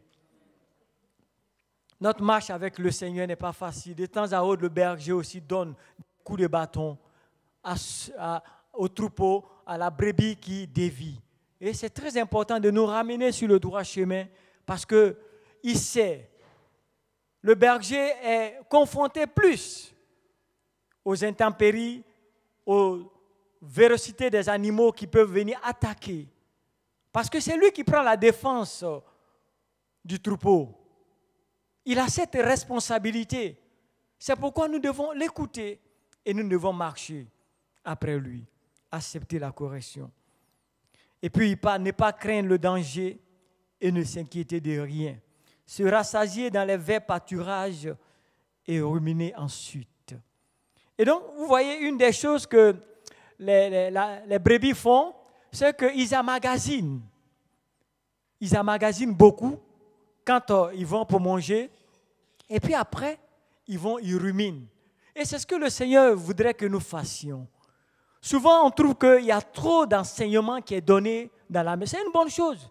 Notre marche avec le Seigneur n'est pas facile. De temps à autre, le berger aussi donne des coups de bâton au troupeau, à la brebis qui dévie. Et c'est très important de nous ramener sur le droit chemin parce que il sait. Le berger est confronté plus aux intempéries, aux vérocités des animaux qui peuvent venir attaquer. Parce que c'est lui qui prend la défense euh, du troupeau. Il a cette responsabilité. C'est pourquoi nous devons l'écouter et nous devons marcher après lui, accepter la correction. Et puis, ne pas craindre le danger et ne s'inquiéter de rien. Se rassasier dans les verts pâturages et ruminer ensuite. Et donc, vous voyez, une des choses que les, les brebis font, c'est qu'ils amagasinent. Ils amagasinent beaucoup quand euh, ils vont pour manger, et puis après, ils vont, ils ruminent. Et c'est ce que le Seigneur voudrait que nous fassions. Souvent, on trouve qu'il y a trop d'enseignements qui est donné dans la maison. C'est une bonne chose.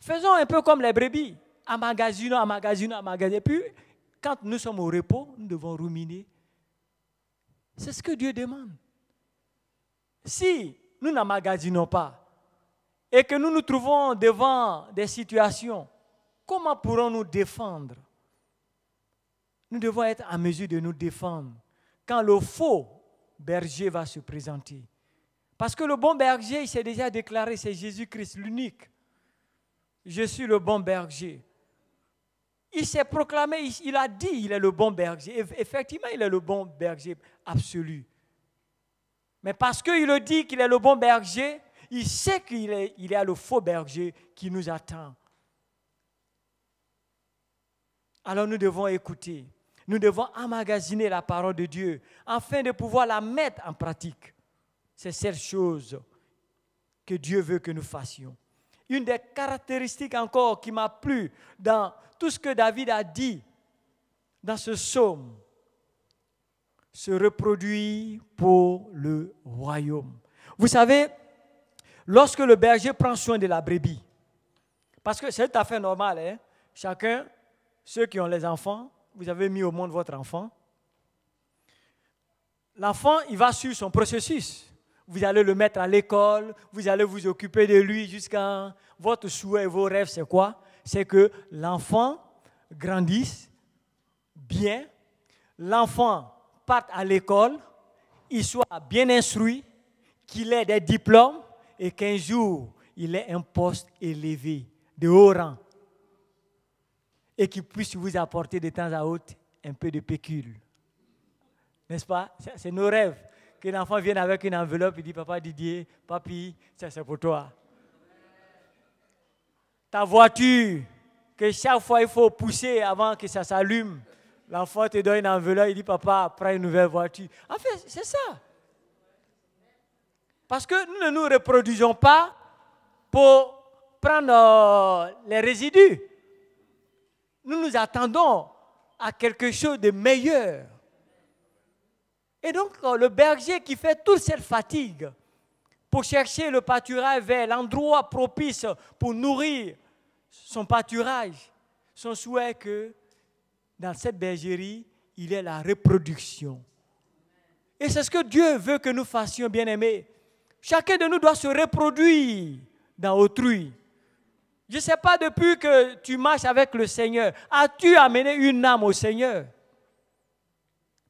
Faisons un peu comme les brebis, à amagasinons, à Et puis, quand nous sommes au repos, nous devons ruminer. C'est ce que Dieu demande. Si nous n'amagasinons pas, et que nous nous trouvons devant des situations, comment pourrons-nous défendre Nous devons être en mesure de nous défendre quand le faux berger va se présenter. Parce que le bon berger, il s'est déjà déclaré, c'est Jésus-Christ l'unique. Je suis le bon berger. Il s'est proclamé, il a dit, il est le bon berger. Effectivement, il est le bon berger absolu. Mais parce qu'il dit qu'il est le bon berger, il sait qu'il est, il est le faux berger qui nous attend. Alors nous devons écouter. Nous devons emmagasiner la parole de Dieu afin de pouvoir la mettre en pratique. C'est cette chose que Dieu veut que nous fassions. Une des caractéristiques encore qui m'a plu dans tout ce que David a dit dans ce psaume, se reproduit pour le royaume. Vous savez, lorsque le berger prend soin de la brebis, parce que c'est tout à fait normal, hein. chacun, ceux qui ont les enfants, vous avez mis au monde votre enfant, l'enfant, il va suivre son processus. Vous allez le mettre à l'école, vous allez vous occuper de lui jusqu'à... Votre souhait vos rêves, c'est quoi C'est que l'enfant grandisse bien, l'enfant parte à l'école, il soit bien instruit, qu'il ait des diplômes, et qu'un jour, il ait un poste élevé, de haut rang, et qu'il puisse vous apporter de temps à autre un peu de pécule. N'est-ce pas C'est nos rêves. Que l'enfant vienne avec une enveloppe et dit Papa Didier, papi, ça c'est pour toi. Ta voiture, que chaque fois il faut pousser avant que ça s'allume. L'enfant te donne une enveloppe, il dit Papa, prends une nouvelle voiture. En fait, c'est ça. Parce que nous ne nous reproduisons pas pour prendre euh, les résidus. Nous nous attendons à quelque chose de meilleur. Et donc euh, le berger qui fait toute cette fatigue pour chercher le pâturage vers l'endroit propice pour nourrir son pâturage, son souhait que dans cette bergerie, il y ait la reproduction. Et c'est ce que Dieu veut que nous fassions, bien-aimés. Chacun de nous doit se reproduire dans autrui. Je ne sais pas depuis que tu marches avec le Seigneur, as-tu amené une âme au Seigneur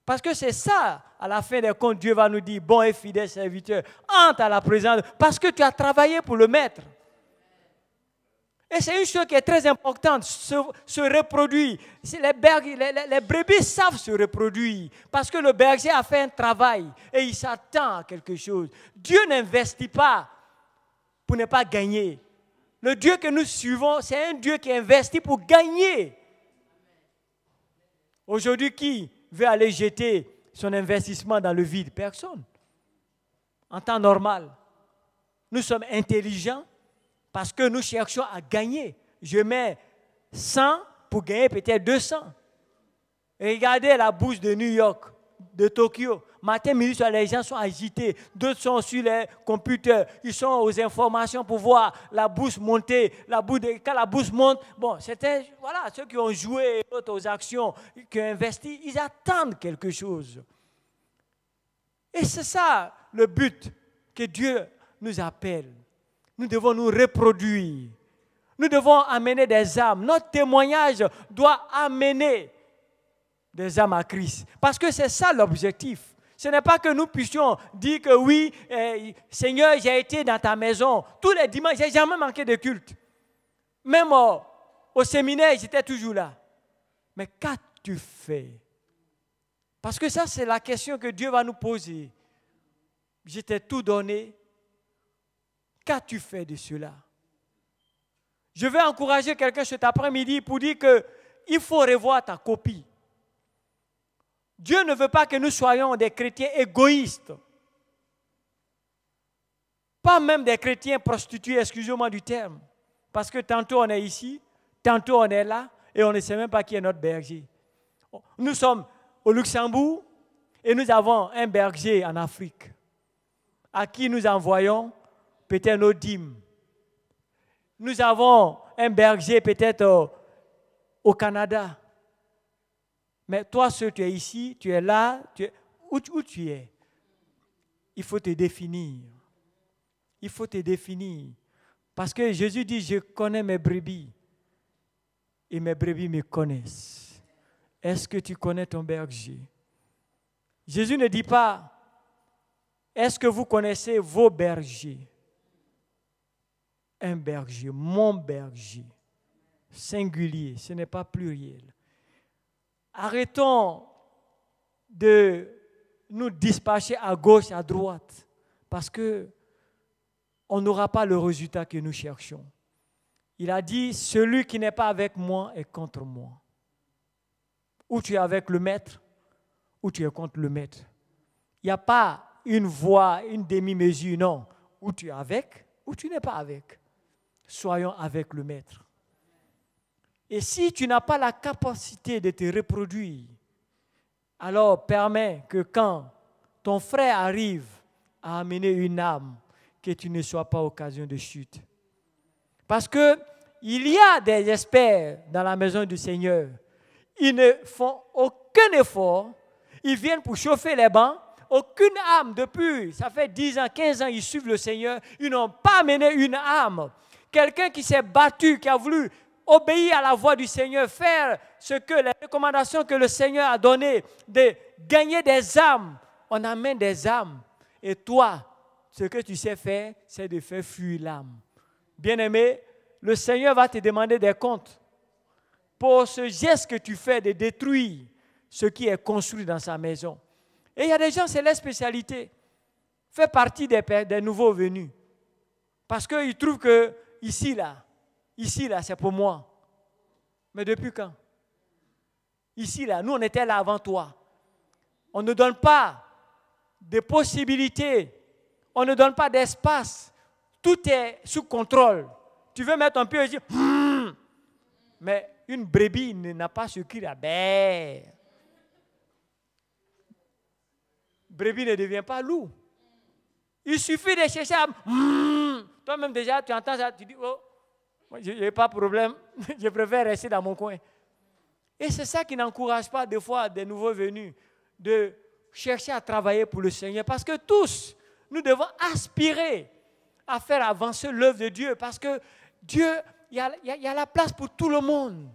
Parce que c'est ça, à la fin des comptes, Dieu va nous dire, bon et fidèle serviteur, entre à la présence, parce que tu as travaillé pour le Maître. Et c'est une chose qui est très importante, se, reproduire. Les, les, les, brebis savent se reproduire parce que le berger a fait un travail et il s'attend à quelque chose. Dieu n'investit pas pour ne pas gagner. Le Dieu que nous suivons, c'est un Dieu qui investit pour gagner. Aujourd'hui, qui veut aller jeter son investissement dans le vide Personne. En temps normal, nous sommes intelligents parce que nous cherchons à gagner. Je mets 100 pour gagner peut-être 200. Regardez la bourse de New York, de Tokyo. Matin, midi, les gens sont agités. D'autres sont sur les computers. Ils sont aux informations pour voir la bourse monter. La bourse quand la bourse monte, bon, c'était, voilà, ceux qui ont joué aux actions, qui ont investi, ils attendent quelque chose. Et c'est ça le but que Dieu nous appelle. Nous devons nous reproduire. Nous devons amener des âmes. Notre témoignage doit amener des âmes à Christ. Parce que c'est ça l'objectif. Ce n'est pas que nous puissions dire que oui, eh, Seigneur, j'ai été dans ta maison tous les dimanches, j'ai jamais manqué de culte. Même au séminaire, j'étais toujours là. Mais qu'as-tu fait Parce que ça, c'est la question que Dieu va nous poser. J'étais tout donné, Qu'as-tu fait de cela Je vais encourager quelqu'un cet après-midi pour dire qu'il faut revoir ta copie. Dieu ne veut pas que nous soyons des chrétiens égoïstes. Pas même des chrétiens prostitués, excusez-moi du terme. Parce que tantôt on est ici, tantôt on est là, et on ne sait même pas qui est notre berger. Nous sommes au Luxembourg et nous avons un berger en Afrique à qui nous envoyons peut-être nos dîmes. Nous avons un berger peut-être euh, au, Canada. Mais toi, ce tu es ici, tu es là, tu es, où, où tu es Il faut te définir. Il faut te définir. Parce que Jésus dit, je connais mes brebis et mes brebis me connaissent. Est-ce que tu connais ton berger Jésus ne dit pas, est-ce que vous connaissez vos bergers un berger, mon berger. Singulier, ce n'est pas pluriel. Arrêtons de nous dispatcher à gauche, à droite, parce que on n'aura pas le résultat que nous cherchons. Il a dit, celui qui n'est pas avec moi est contre moi. Ou tu es avec le maître, ou tu es contre le maître. Il n'y a pas une voie, une demi-mesure, non. Ou tu es avec, ou tu n'es pas avec soyons avec le Maître. Et si tu n'as pas la capacité de te reproduire, alors permets que quand ton frère arrive à amener une âme, que tu ne sois pas occasion de chute. Parce que il y a des experts dans la maison du Seigneur. Ils ne font aucun effort. Ils viennent pour chauffer les bancs. Aucune âme depuis, ça fait 10 ans, 15 ans, ils suivent le Seigneur. Ils n'ont pas amené une âme Quelqu'un qui s'est battu, qui a voulu obéir à la voix du Seigneur, faire ce que les recommandations que le Seigneur a données, de gagner des âmes. On amène des âmes. Et toi, ce que tu sais faire, c'est de faire fuir l'âme. Bien-aimé, le Seigneur va te demander des comptes pour ce geste que tu fais de détruire ce qui est construit dans sa maison. Et il y a des gens, c'est leur spécialité. Fait partie des, des nouveaux venus. Parce qu'ils trouvent que ici, là, ici, là, c'est pour moi. Mais depuis quand Ici, là, nous, on était là avant toi. On ne donne pas de possibilités. On ne donne pas d'espace. Tout est sous contrôle. Tu veux mettre un pied et dire, hmm. mais une brebis n'a pas ce qu'il la bête. Brebis ne devient pas loup. Il suffit de chercher à... Hmm. Toi-même déjà, tu entends ça, tu dis, oh, je n'ai pas de problème, je préfère rester dans mon coin. Et c'est ça qui n'encourage pas des fois des nouveaux venus de chercher à travailler pour le Seigneur. Parce que tous, nous devons aspirer à faire avancer l'œuvre de Dieu. Parce que Dieu, il y a, y a, la place pour tout le monde.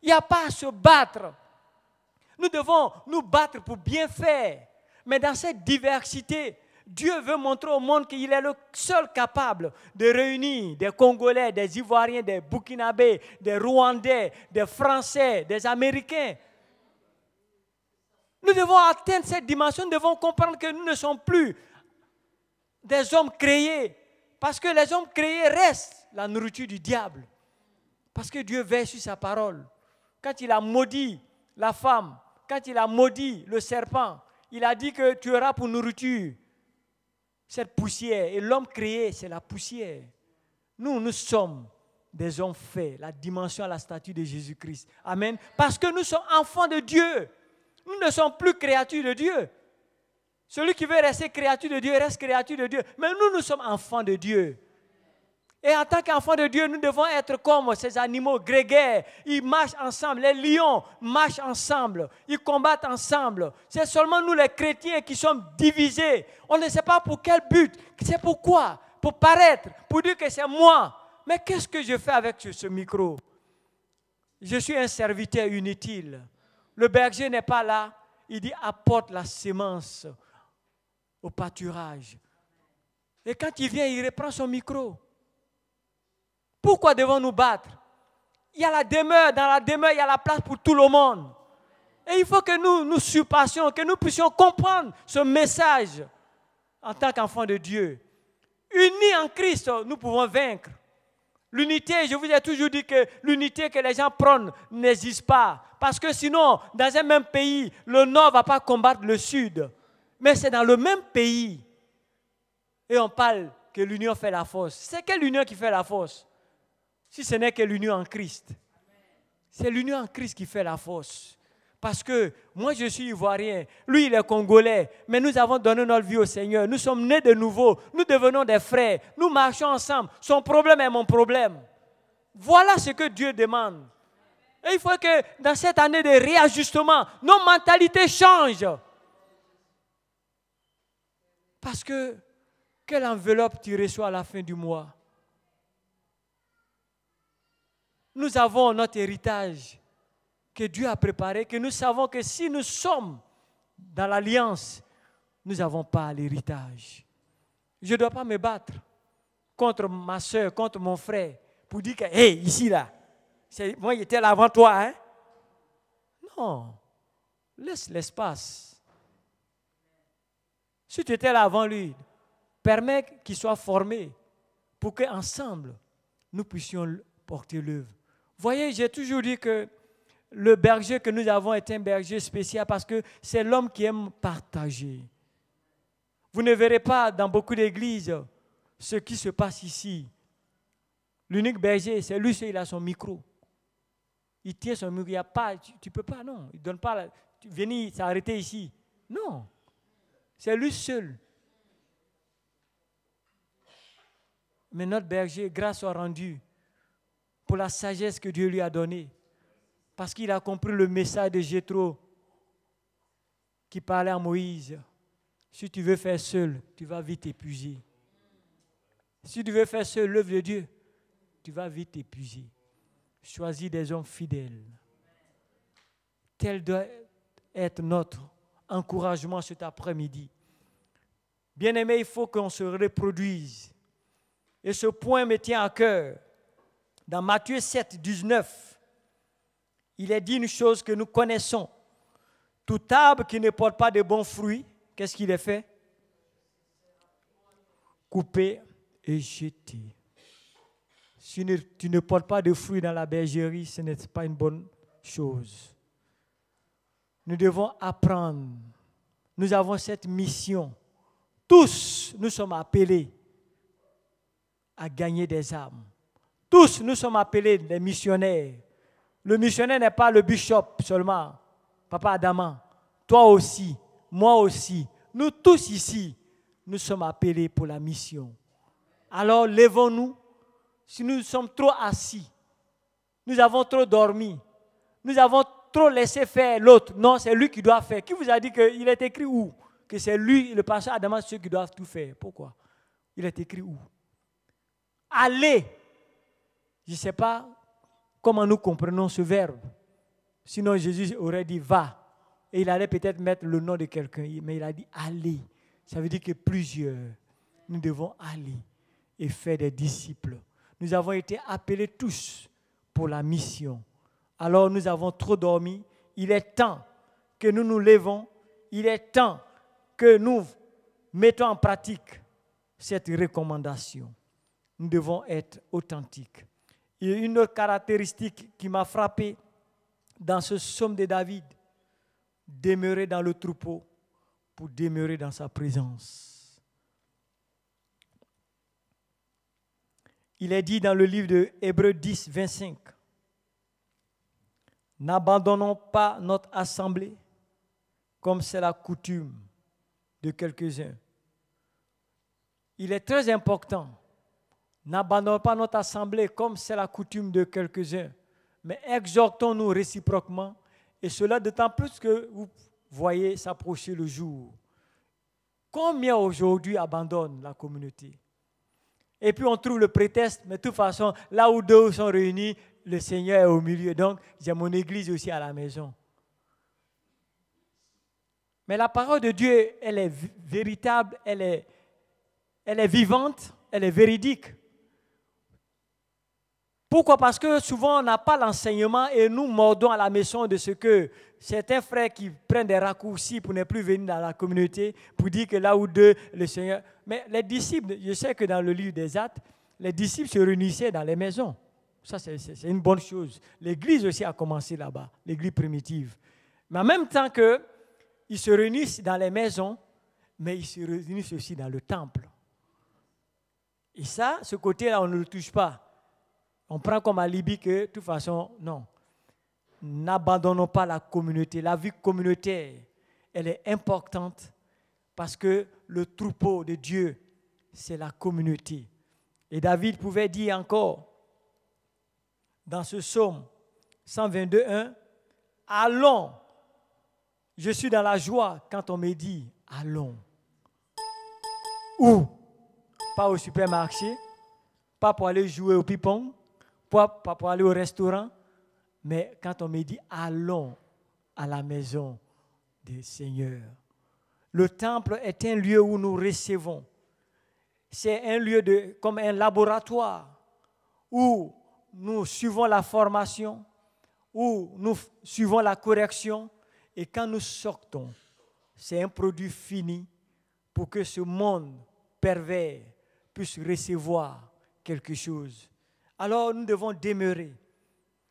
Il n'y a pas à se battre. Nous devons nous battre pour bien faire. Mais dans cette diversité, Dieu veut montrer au monde qu'il est le seul capable de réunir des Congolais, des Ivoiriens, des Burkinabés, des Rwandais, des Français, des Américains. Nous devons atteindre cette dimension, nous devons comprendre que nous ne sommes plus des hommes créés, parce que les hommes créés restent la nourriture du diable, parce que Dieu veille sur sa parole. Quand il a maudit la femme, quand il a maudit le serpent, il a dit que tu auras pour nourriture cette poussière. Et l'homme créé, c'est la poussière. Nous, nous sommes des hommes faits, la dimension à la statue de Jésus-Christ. Amen. Parce que nous sommes enfants de Dieu. Nous ne sommes plus créatures de Dieu. Celui qui veut rester créature de Dieu reste créature de Dieu. Mais nous, nous sommes enfants de Dieu. Et en tant qu'enfants de Dieu, nous devons être comme ces animaux grégaires. Ils marchent ensemble. Les lions marchent ensemble. Ils combattent ensemble. C'est seulement nous les chrétiens qui sommes divisés. On ne sait pas pour quel but. C'est pourquoi. Pour paraître. Pour dire que c'est moi. Mais qu'est-ce que je fais avec ce micro Je suis un serviteur inutile. Le berger n'est pas là. Il dit apporte la semence au pâturage. Et quand il vient, il reprend son micro. Pourquoi devons-nous battre Il y a la demeure, dans la demeure, il y a la place pour tout le monde. Et il faut que nous nous surpassions, que nous puissions comprendre ce message en tant qu'enfants de Dieu. Unis en Christ, nous pouvons vaincre. L'unité, je vous ai toujours dit que l'unité que les gens prennent n'existe pas. Parce que sinon, dans un même pays, le nord ne va pas combattre le sud. Mais c'est dans le même pays. Et on parle que l'union fait la force. C'est quelle union qui fait la force si ce n'est que l'union en Christ. C'est l'union en Christ qui fait la force. Parce que moi, je suis ivoirien, lui, il est congolais, mais nous avons donné notre vie au Seigneur. Nous sommes nés de nouveau, nous devenons des frères, nous marchons ensemble. Son problème est mon problème. Voilà ce que Dieu demande. Et il faut que dans cette année de réajustement, nos mentalités changent. Parce que quelle enveloppe tu reçois à la fin du mois nous avons notre héritage que Dieu a préparé, que nous savons que si nous sommes dans l'alliance, nous n'avons pas l'héritage. Je ne dois pas me battre contre ma soeur, contre mon frère, pour dire que, hé, ici, là, moi, j'étais là avant toi. Hein? Non, laisse l'espace. Si tu étais là avant lui, permets qu'il soit formé pour qu'ensemble, nous puissions porter l'œuvre. Voyez, j'ai toujours dit que le berger que nous avons est un berger spécial parce que c'est l'homme qui aime partager. Vous ne verrez pas dans beaucoup d'églises ce qui se passe ici. L'unique berger, c'est lui, seul, il a son micro. Il tient son micro, il n'y a pas, tu ne peux pas, non. Il ne donne pas, la, tu, s'arrêter ici. Non. C'est lui seul. Mais notre berger, grâce soit rendue pour la sagesse que Dieu lui a donnée. Parce qu'il a compris le message de Jétro qui parlait à Moïse. Si tu veux faire seul, tu vas vite épuiser. Si tu veux faire seul l'œuvre de Dieu, tu vas vite épuiser. Choisis des hommes fidèles. Tel doit être notre encouragement cet après-midi. Bien-aimé, il faut qu'on se reproduise. Et ce point me tient à cœur. Dans Matthieu 7, 19, il est dit une chose que nous connaissons. Tout arbre qui ne porte pas de bons fruits, qu'est-ce qu'il est fait Couper et jeter. Si tu ne portes pas de fruits dans la bergerie, ce n'est pas une bonne chose. Nous devons apprendre. Nous avons cette mission. Tous, nous sommes appelés à gagner des âmes. Tous nous sommes appelés des missionnaires. Le missionnaire n'est pas le bishop seulement, papa Adama. Toi aussi, moi aussi, nous tous ici, nous sommes appelés pour la mission. Alors levons-nous. Si nous sommes trop assis, nous avons trop dormi, nous avons trop laissé faire l'autre. Non, c'est lui qui doit faire. Qui vous a dit qu'il est écrit où Que c'est lui, le pasteur Adama, ceux qui doivent tout faire. Pourquoi Il est écrit où Allez je ne sais pas comment nous comprenons ce verbe. Sinon, Jésus aurait dit va. Et il allait peut-être mettre le nom de quelqu'un, mais il a dit allez. Ça veut dire que plusieurs, nous devons aller et faire des disciples. Nous avons été appelés tous pour la mission. Alors nous avons trop dormi. Il est temps que nous nous levons. Il est temps que nous mettons en pratique cette recommandation. Nous devons être authentiques. Il y a une autre caractéristique qui m'a frappé dans ce somme de David. Demeurer dans le troupeau pour demeurer dans sa présence. Il est dit dans le livre de Hébreux 10, 25, N'abandonnons pas notre assemblée comme c'est la coutume de quelques-uns. Il est très important N'abandonnons pas notre assemblée comme c'est la coutume de quelques-uns, mais exhortons-nous réciproquement, et cela d'autant plus que vous voyez s'approcher le jour. Combien aujourd'hui abandonne la communauté Et puis on trouve le prétexte, mais de toute façon, là où deux sont réunis, le Seigneur est au milieu. Donc, j'ai mon église aussi à la maison. Mais la parole de Dieu, elle est véritable, elle est, elle est vivante, elle est véridique. Pourquoi Parce que souvent on n'a pas l'enseignement et nous mordons à la maison de ce que certains frères qui prennent des raccourcis pour ne plus venir dans la communauté, pour dire que là où deux, le Seigneur. Mais les disciples, je sais que dans le livre des actes, les disciples se réunissaient dans les maisons. Ça, c'est une bonne chose. L'Église aussi a commencé là-bas, l'Église primitive. Mais en même temps ils se réunissent dans les maisons, mais ils se réunissent aussi dans le temple. Et ça, ce côté-là, on ne le touche pas. On prend comme alibi que, de toute façon, non. N'abandonnons pas la communauté. La vie communautaire, elle est importante parce que le troupeau de Dieu, c'est la communauté. Et David pouvait dire encore, dans ce psaume 122.1, allons. Je suis dans la joie quand on me dit, allons. Où Pas au supermarché, pas pour aller jouer au pipon, pas, pour aller au restaurant, mais quand on me dit allons à la maison du Seigneur. Le temple est un lieu où nous recevons. C'est un lieu de, comme un laboratoire où nous suivons la formation, où nous suivons la correction. Et quand nous sortons, c'est un produit fini pour que ce monde pervers puisse recevoir quelque chose alors nous devons demeurer.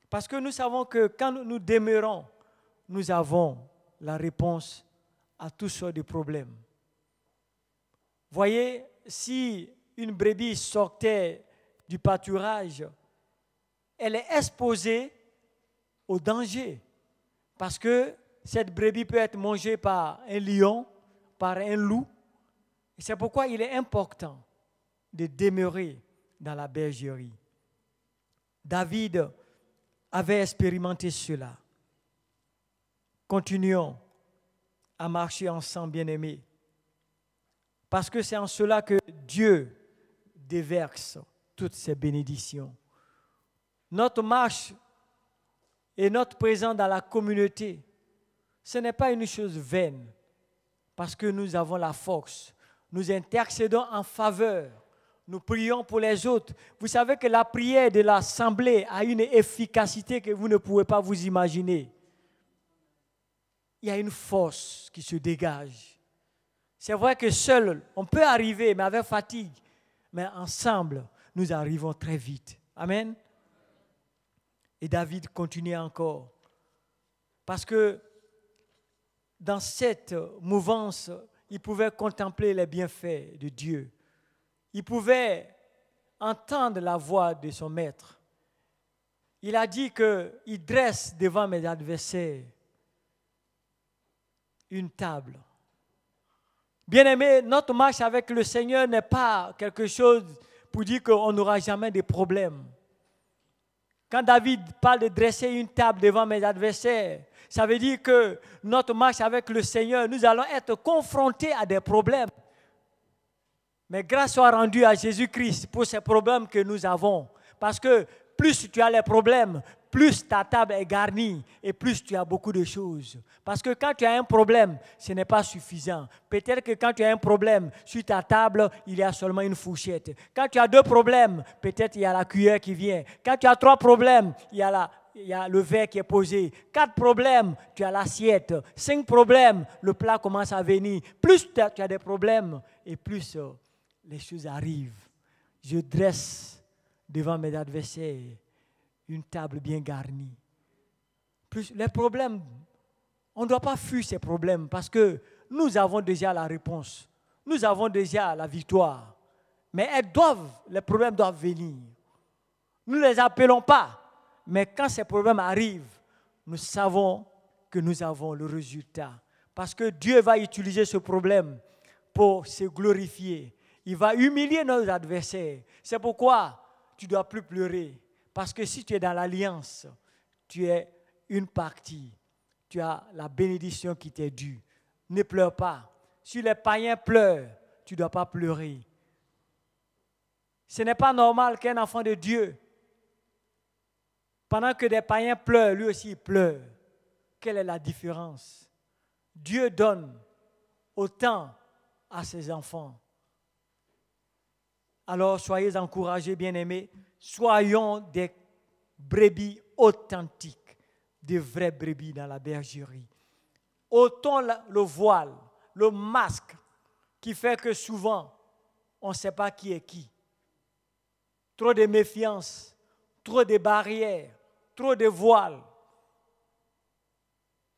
Parce que nous savons que quand nous demeurons, nous avons la réponse à tous sortes de problèmes. Voyez, si une brebis sortait du pâturage, elle est exposée au danger. Parce que cette brebis peut être mangée par un lion, par un loup. C'est pourquoi il est important de demeurer dans la bergerie. David avait expérimenté cela. Continuons à marcher ensemble, bien-aimés, parce que c'est en cela que Dieu déverse toutes ses bénédictions. Notre marche et notre présence dans la communauté, ce n'est pas une chose vaine, parce que nous avons la force. Nous intercédons en faveur nous prions pour les autres. Vous savez que la prière de l'Assemblée a une efficacité que vous ne pouvez pas vous imaginer. Il y a une force qui se dégage. C'est vrai que seul, on peut arriver, mais avec fatigue. Mais ensemble, nous arrivons très vite. Amen. Et David continue encore. Parce que dans cette mouvance, il pouvait contempler les bienfaits de Dieu il pouvait entendre la voix de son maître. Il a dit que il dresse devant mes adversaires une table. Bien-aimé, notre marche avec le Seigneur n'est pas quelque chose pour dire qu'on n'aura jamais de problèmes. Quand David parle de dresser une table devant mes adversaires, ça veut dire que notre marche avec le Seigneur, nous allons être confrontés à des problèmes. Mais grâce soit rendue à Jésus-Christ pour ces problèmes que nous avons. Parce que plus tu as les problèmes, plus ta table est garnie et plus tu as beaucoup de choses. Parce que quand tu as un problème, ce n'est pas suffisant. Peut-être que quand tu as un problème, sur ta table, il y a seulement une fourchette. Quand tu as deux problèmes, peut-être il y a la cuillère qui vient. Quand tu as trois problèmes, il y a le verre qui est posé. Quatre problèmes, tu as l'assiette. Cinq problèmes, le plat commence à venir. Plus tu as des problèmes et plus euh, les choses arrivent. Je dresse devant mes adversaires une table bien garnie. Plus les problèmes, on ne doit pas fuir ces problèmes parce que nous avons déjà la réponse. Nous avons déjà la victoire. Mais elles doivent, les problèmes doivent venir. Nous ne les appelons pas. Mais quand ces problèmes arrivent, nous savons que nous avons le résultat. Parce que Dieu va utiliser ce problème pour se glorifier. Il va humilier nos adversaires. C'est pourquoi tu ne dois plus pleurer. Parce que si tu es dans l'alliance, tu es une partie. Tu as la bénédiction qui t'est due. Ne pleure pas. Si les païens pleurent, tu ne dois pas pleurer. Ce n'est pas normal qu'un enfant de Dieu, pendant que des païens pleurent, lui aussi pleure. Quelle est la différence Dieu donne autant à ses enfants alors soyez encouragés, bien-aimés. Soyons des brebis authentiques, des vrais brebis dans la bergerie. Autant le voile, le masque, qui fait que souvent, on ne sait pas qui est qui. Trop de méfiance, trop de barrières, trop de voiles.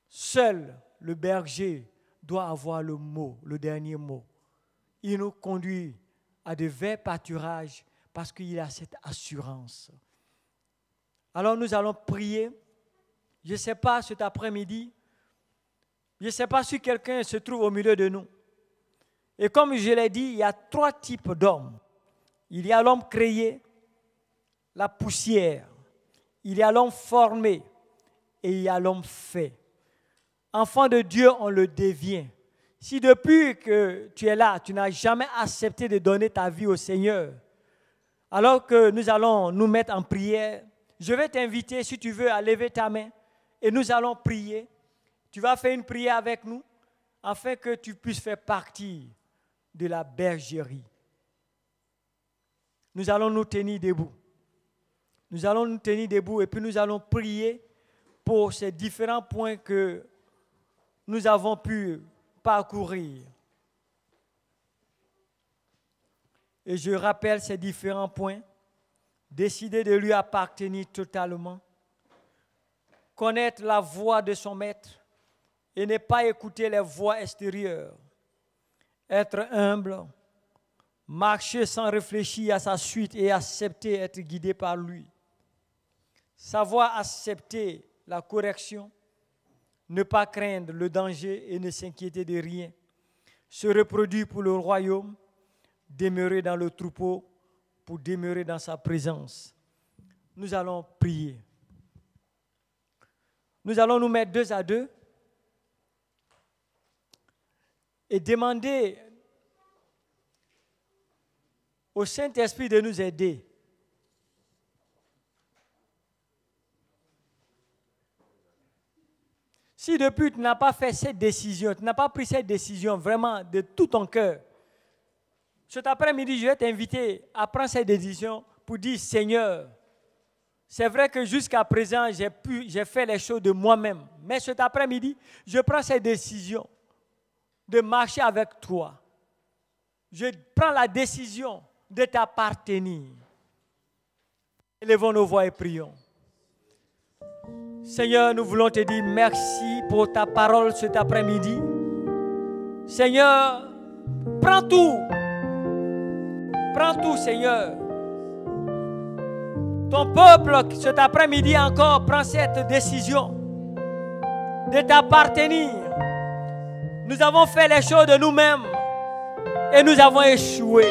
Seul le berger doit avoir le mot, le dernier mot. Il nous conduit à de verts pâturages parce qu'il a cette assurance. Alors nous allons prier. Je ne sais pas cet après-midi, je ne sais pas si quelqu'un se trouve au milieu de nous. Et comme je l'ai dit, il y a trois types d'hommes. Il y a l'homme créé, la poussière, il y a l'homme formé et il y a l'homme fait. Enfant de Dieu, on le devient si depuis que tu es là, tu n'as jamais accepté de donner ta vie au Seigneur, alors que nous allons nous mettre en prière, je vais t'inviter, si tu veux, à lever ta main et nous allons prier. Tu vas faire une prière avec nous afin que tu puisses faire partie de la bergerie. Nous allons nous tenir debout. Nous allons nous tenir debout et puis nous allons prier pour ces différents points que nous avons pu parcourir. Et je rappelle ces différents points. Décider de lui appartenir totalement. Connaître la voix de son maître et ne pas écouter les voix extérieures. Être humble. Marcher sans réfléchir à sa suite et accepter être guidé par lui. Savoir accepter la correction ne pas craindre le danger et ne s'inquiéter de rien, se reproduire pour le royaume, demeurer dans le troupeau pour demeurer dans sa présence. Nous allons prier. Nous allons nous mettre deux à deux et demander au Saint-Esprit de nous aider Si depuis tu n'as pas fait cette décision, tu n'as pas pris cette décision vraiment de tout ton cœur, cet après-midi, je vais t'inviter à prendre cette décision pour dire Seigneur, c'est vrai que jusqu'à présent, j'ai fait les choses de moi-même. Mais cet après-midi, je prends cette décision de marcher avec toi. Je prends la décision de t'appartenir. Élevons nos voix et prions. Seigneur, nous voulons te dire merci pour ta parole cet après-midi. Seigneur, prends tout. Prends tout, Seigneur. Ton peuple, cet après-midi encore, prend cette décision de t'appartenir. Nous avons fait les choses de nous-mêmes et nous avons échoué.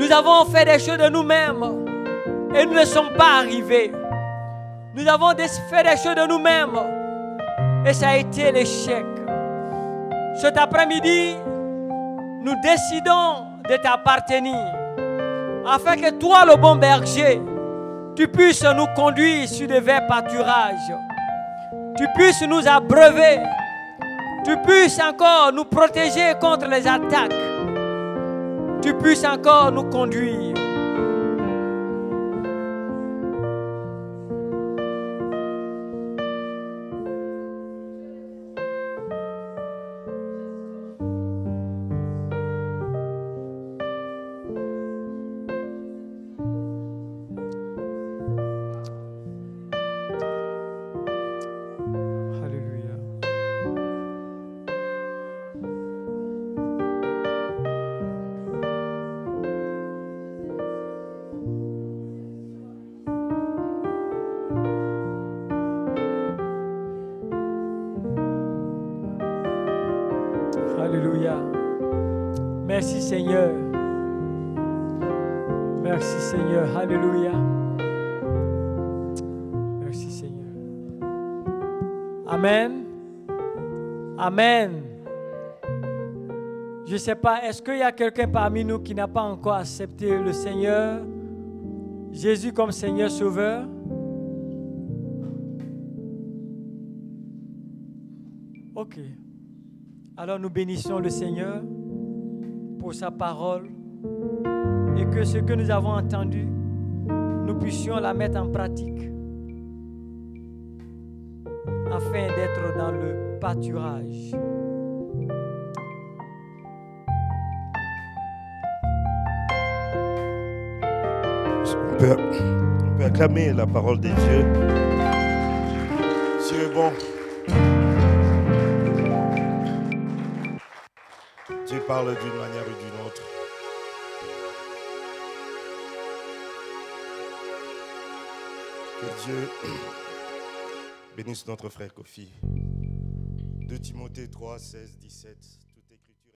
Nous avons fait les choses de nous-mêmes et nous ne sommes pas arrivés. Nous avons fait des choses de nous-mêmes. Et ça a été l'échec. Cet après-midi, nous décidons de t'appartenir. Afin que toi, le bon berger, tu puisses nous conduire sur des verts pâturages. Tu puisses nous abreuver. Tu puisses encore nous protéger contre les attaques. Tu puisses encore nous conduire. est-ce qu'il y a quelqu'un parmi nous qui n'a pas encore accepté le Seigneur, Jésus comme Seigneur Sauveur Ok. Alors nous bénissons le Seigneur pour sa parole et que ce que nous avons entendu, nous puissions la mettre en pratique afin d'être dans le pâturage. On peut, acclamer la parole des dieux. Dieu est bon. Dieu parle d'une manière ou d'une autre. Que Dieu bénisse notre frère Kofi. De Timothée 3, 16, 17.